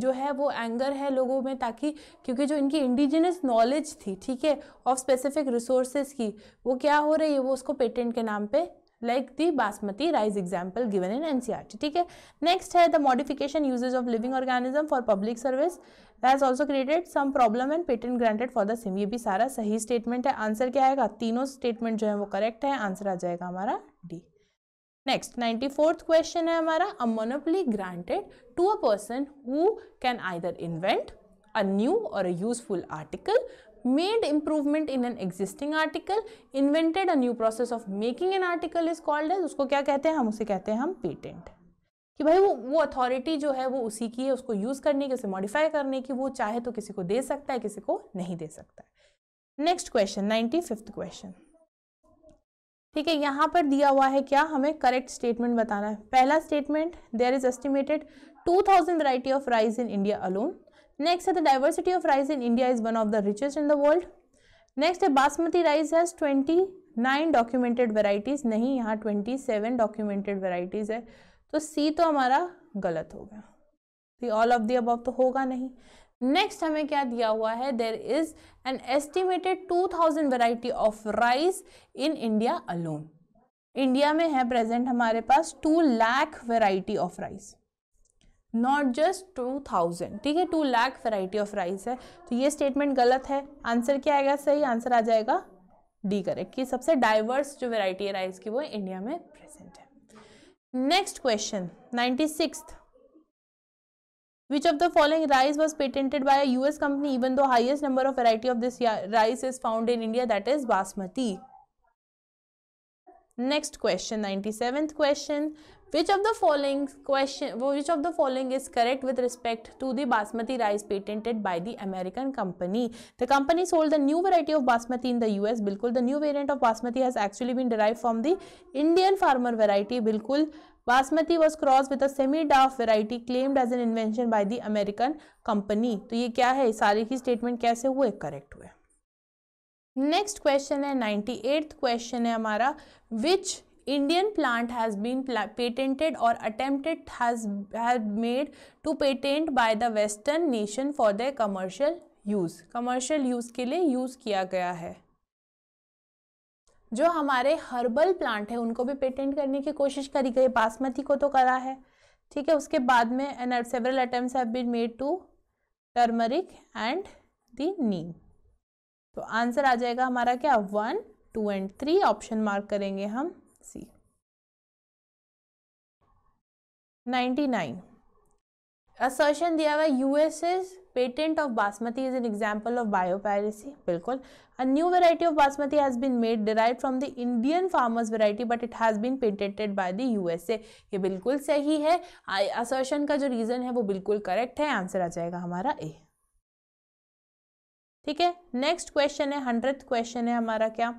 जो है वो एंगर है लोगों में ताकि क्योंकि जो इनकी इंडिजिनस नॉलेज थी ठीक है ऑफ स्पेसिफिक रिसोर्सेज की वो क्या हो रही है वो उसको पेटेंट के नाम पे like the basmati rice example given in T ठीक है नेक्स्ट है the modification usages of living organism for public service has also created some problem and patent granted for the same ये भी सारा सही स्टेटमेंट है आंसर क्या आएगा तीनों स्टेटमेंट जो है वो करेक्ट है आंसर आ जाएगा हमारा D next ninety fourth question है हमारा a monopoly granted to a person who can either invent a new or a useful article made improvement in an existing article invented a new process of making an article is called as उसको क्या कहते हैं हम उसे कहते हैं हम patent कि भाई वो वो अथॉरिटी जो है वो उसी की है उसको यूज़ करने की उसे मॉडिफाई करने की वो चाहे तो किसी को दे सकता है किसी को नहीं दे सकता है next question ninety fifth question ठीक है यहाँ पर दिया हुआ है क्या हमें करेक्ट स्टेटमेंट बताना है पहला statement there is estimated 2000 thousand variety of rice in India alone next है the diversity of rice in India is one of the richest in the world next है basmati rice has twenty nine documented varieties नहीं यहाँ twenty seven documented varieties है तो सी तो हमारा गलत हो गया ऑल ऑफ दी अबव तो होगा नहीं नेक्स्ट हमें क्या दिया हुआ है there is an estimated 2000 variety of rice in India alone India में है प्रेजेंट हमारे पास two lakh variety of rice not just two thousand ठीक है two lakh variety of rice है तो ये स्टेटमेंट गलत है आंसर क्या आएगा सही आंसर आ जाएगा डी करेक्ट कि सबसे डाइवर्स जो वेराइटी है राइस की वो इंडिया में प्रेजेंट है next question ninety six Which of the following rice was patented by a US company even though highest number of variety of this rice is found in India that is basmati. Next question, 97th question. Which of the following question which of the following is correct with respect to the basmati rice patented by the American company? The company sold the new variety of basmati in the US. Bilkul, the new variant of basmati has actually been derived from the Indian farmer variety. Bilkul, basmati was cross with a semi dwarf variety claimed as an invention by the American company तो ये क्या है सारे की statement कैसे हुए correct हुए next question है नाइन्टी एट्थ क्वेश्चन है हमारा which Indian plant has been patented or attempted made to patent by the western nation for the commercial use commercial use के लिए यूज़ किया गया है जो हमारे हर्बल प्लांट है उनको भी पेटेंट करने की कोशिश करी गई बासमती को तो करा है ठीक है उसके बाद में and several attempt have been made to turmeric and the neem तो आंसर आ जाएगा हमारा क्या one two and three option mark करेंगे हम सी नाइन्टी नाइन असर्शन दिया हुआ US USS patent of basmati is an example of biopiracy बिल्कुल a new variety of basmati has been made derive from the Indian farmers variety but it has been patented by the U S ए ये बिल्कुल सही है assertion का जो reason है वो बिल्कुल करेक्ट है आंसर आ जाएगा हमारा ए ठीक है नेक्स्ट क्वेश्चन है हंड्रेड क्वेश्चन है हमारा क्या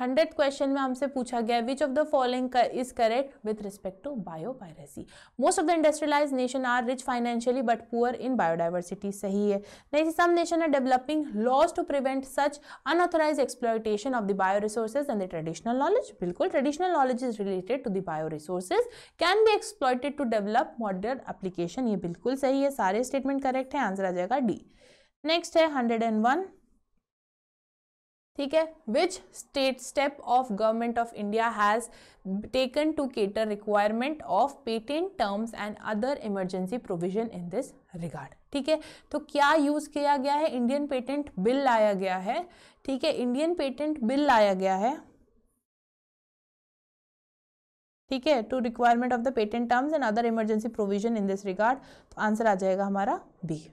हंड्रेड क्वेश्चन में हमसे पूछा गया which of the following is correct with respect to biopiracy most of the industrialise nation are rich financially but poor in biodiversity सही है नहीं some nation are developing laws to prevent such unauthorise exploitation of the bio resources and the traditional knowledge बिल्कुल traditional knowledge is related to the bio resources can be exploited to develop modern application ये बिल्कुल सही है सारे statement correct है answer आ जाएगा D next है हंड्रेड एंड वन ठीक है which state step of government of India has taken to cater requirement of patent terms and other emergency provision in this regard ठीक है तो क्या यूज़ किया गया है इंडियन पेटेंट बिल लाया गया है ठीक है इंडियन पेटेंट बिल लाया गया है ठीक है to requirement of the patent terms and other emergency provision in this regard तो आंसर आ जाएगा हमारा बी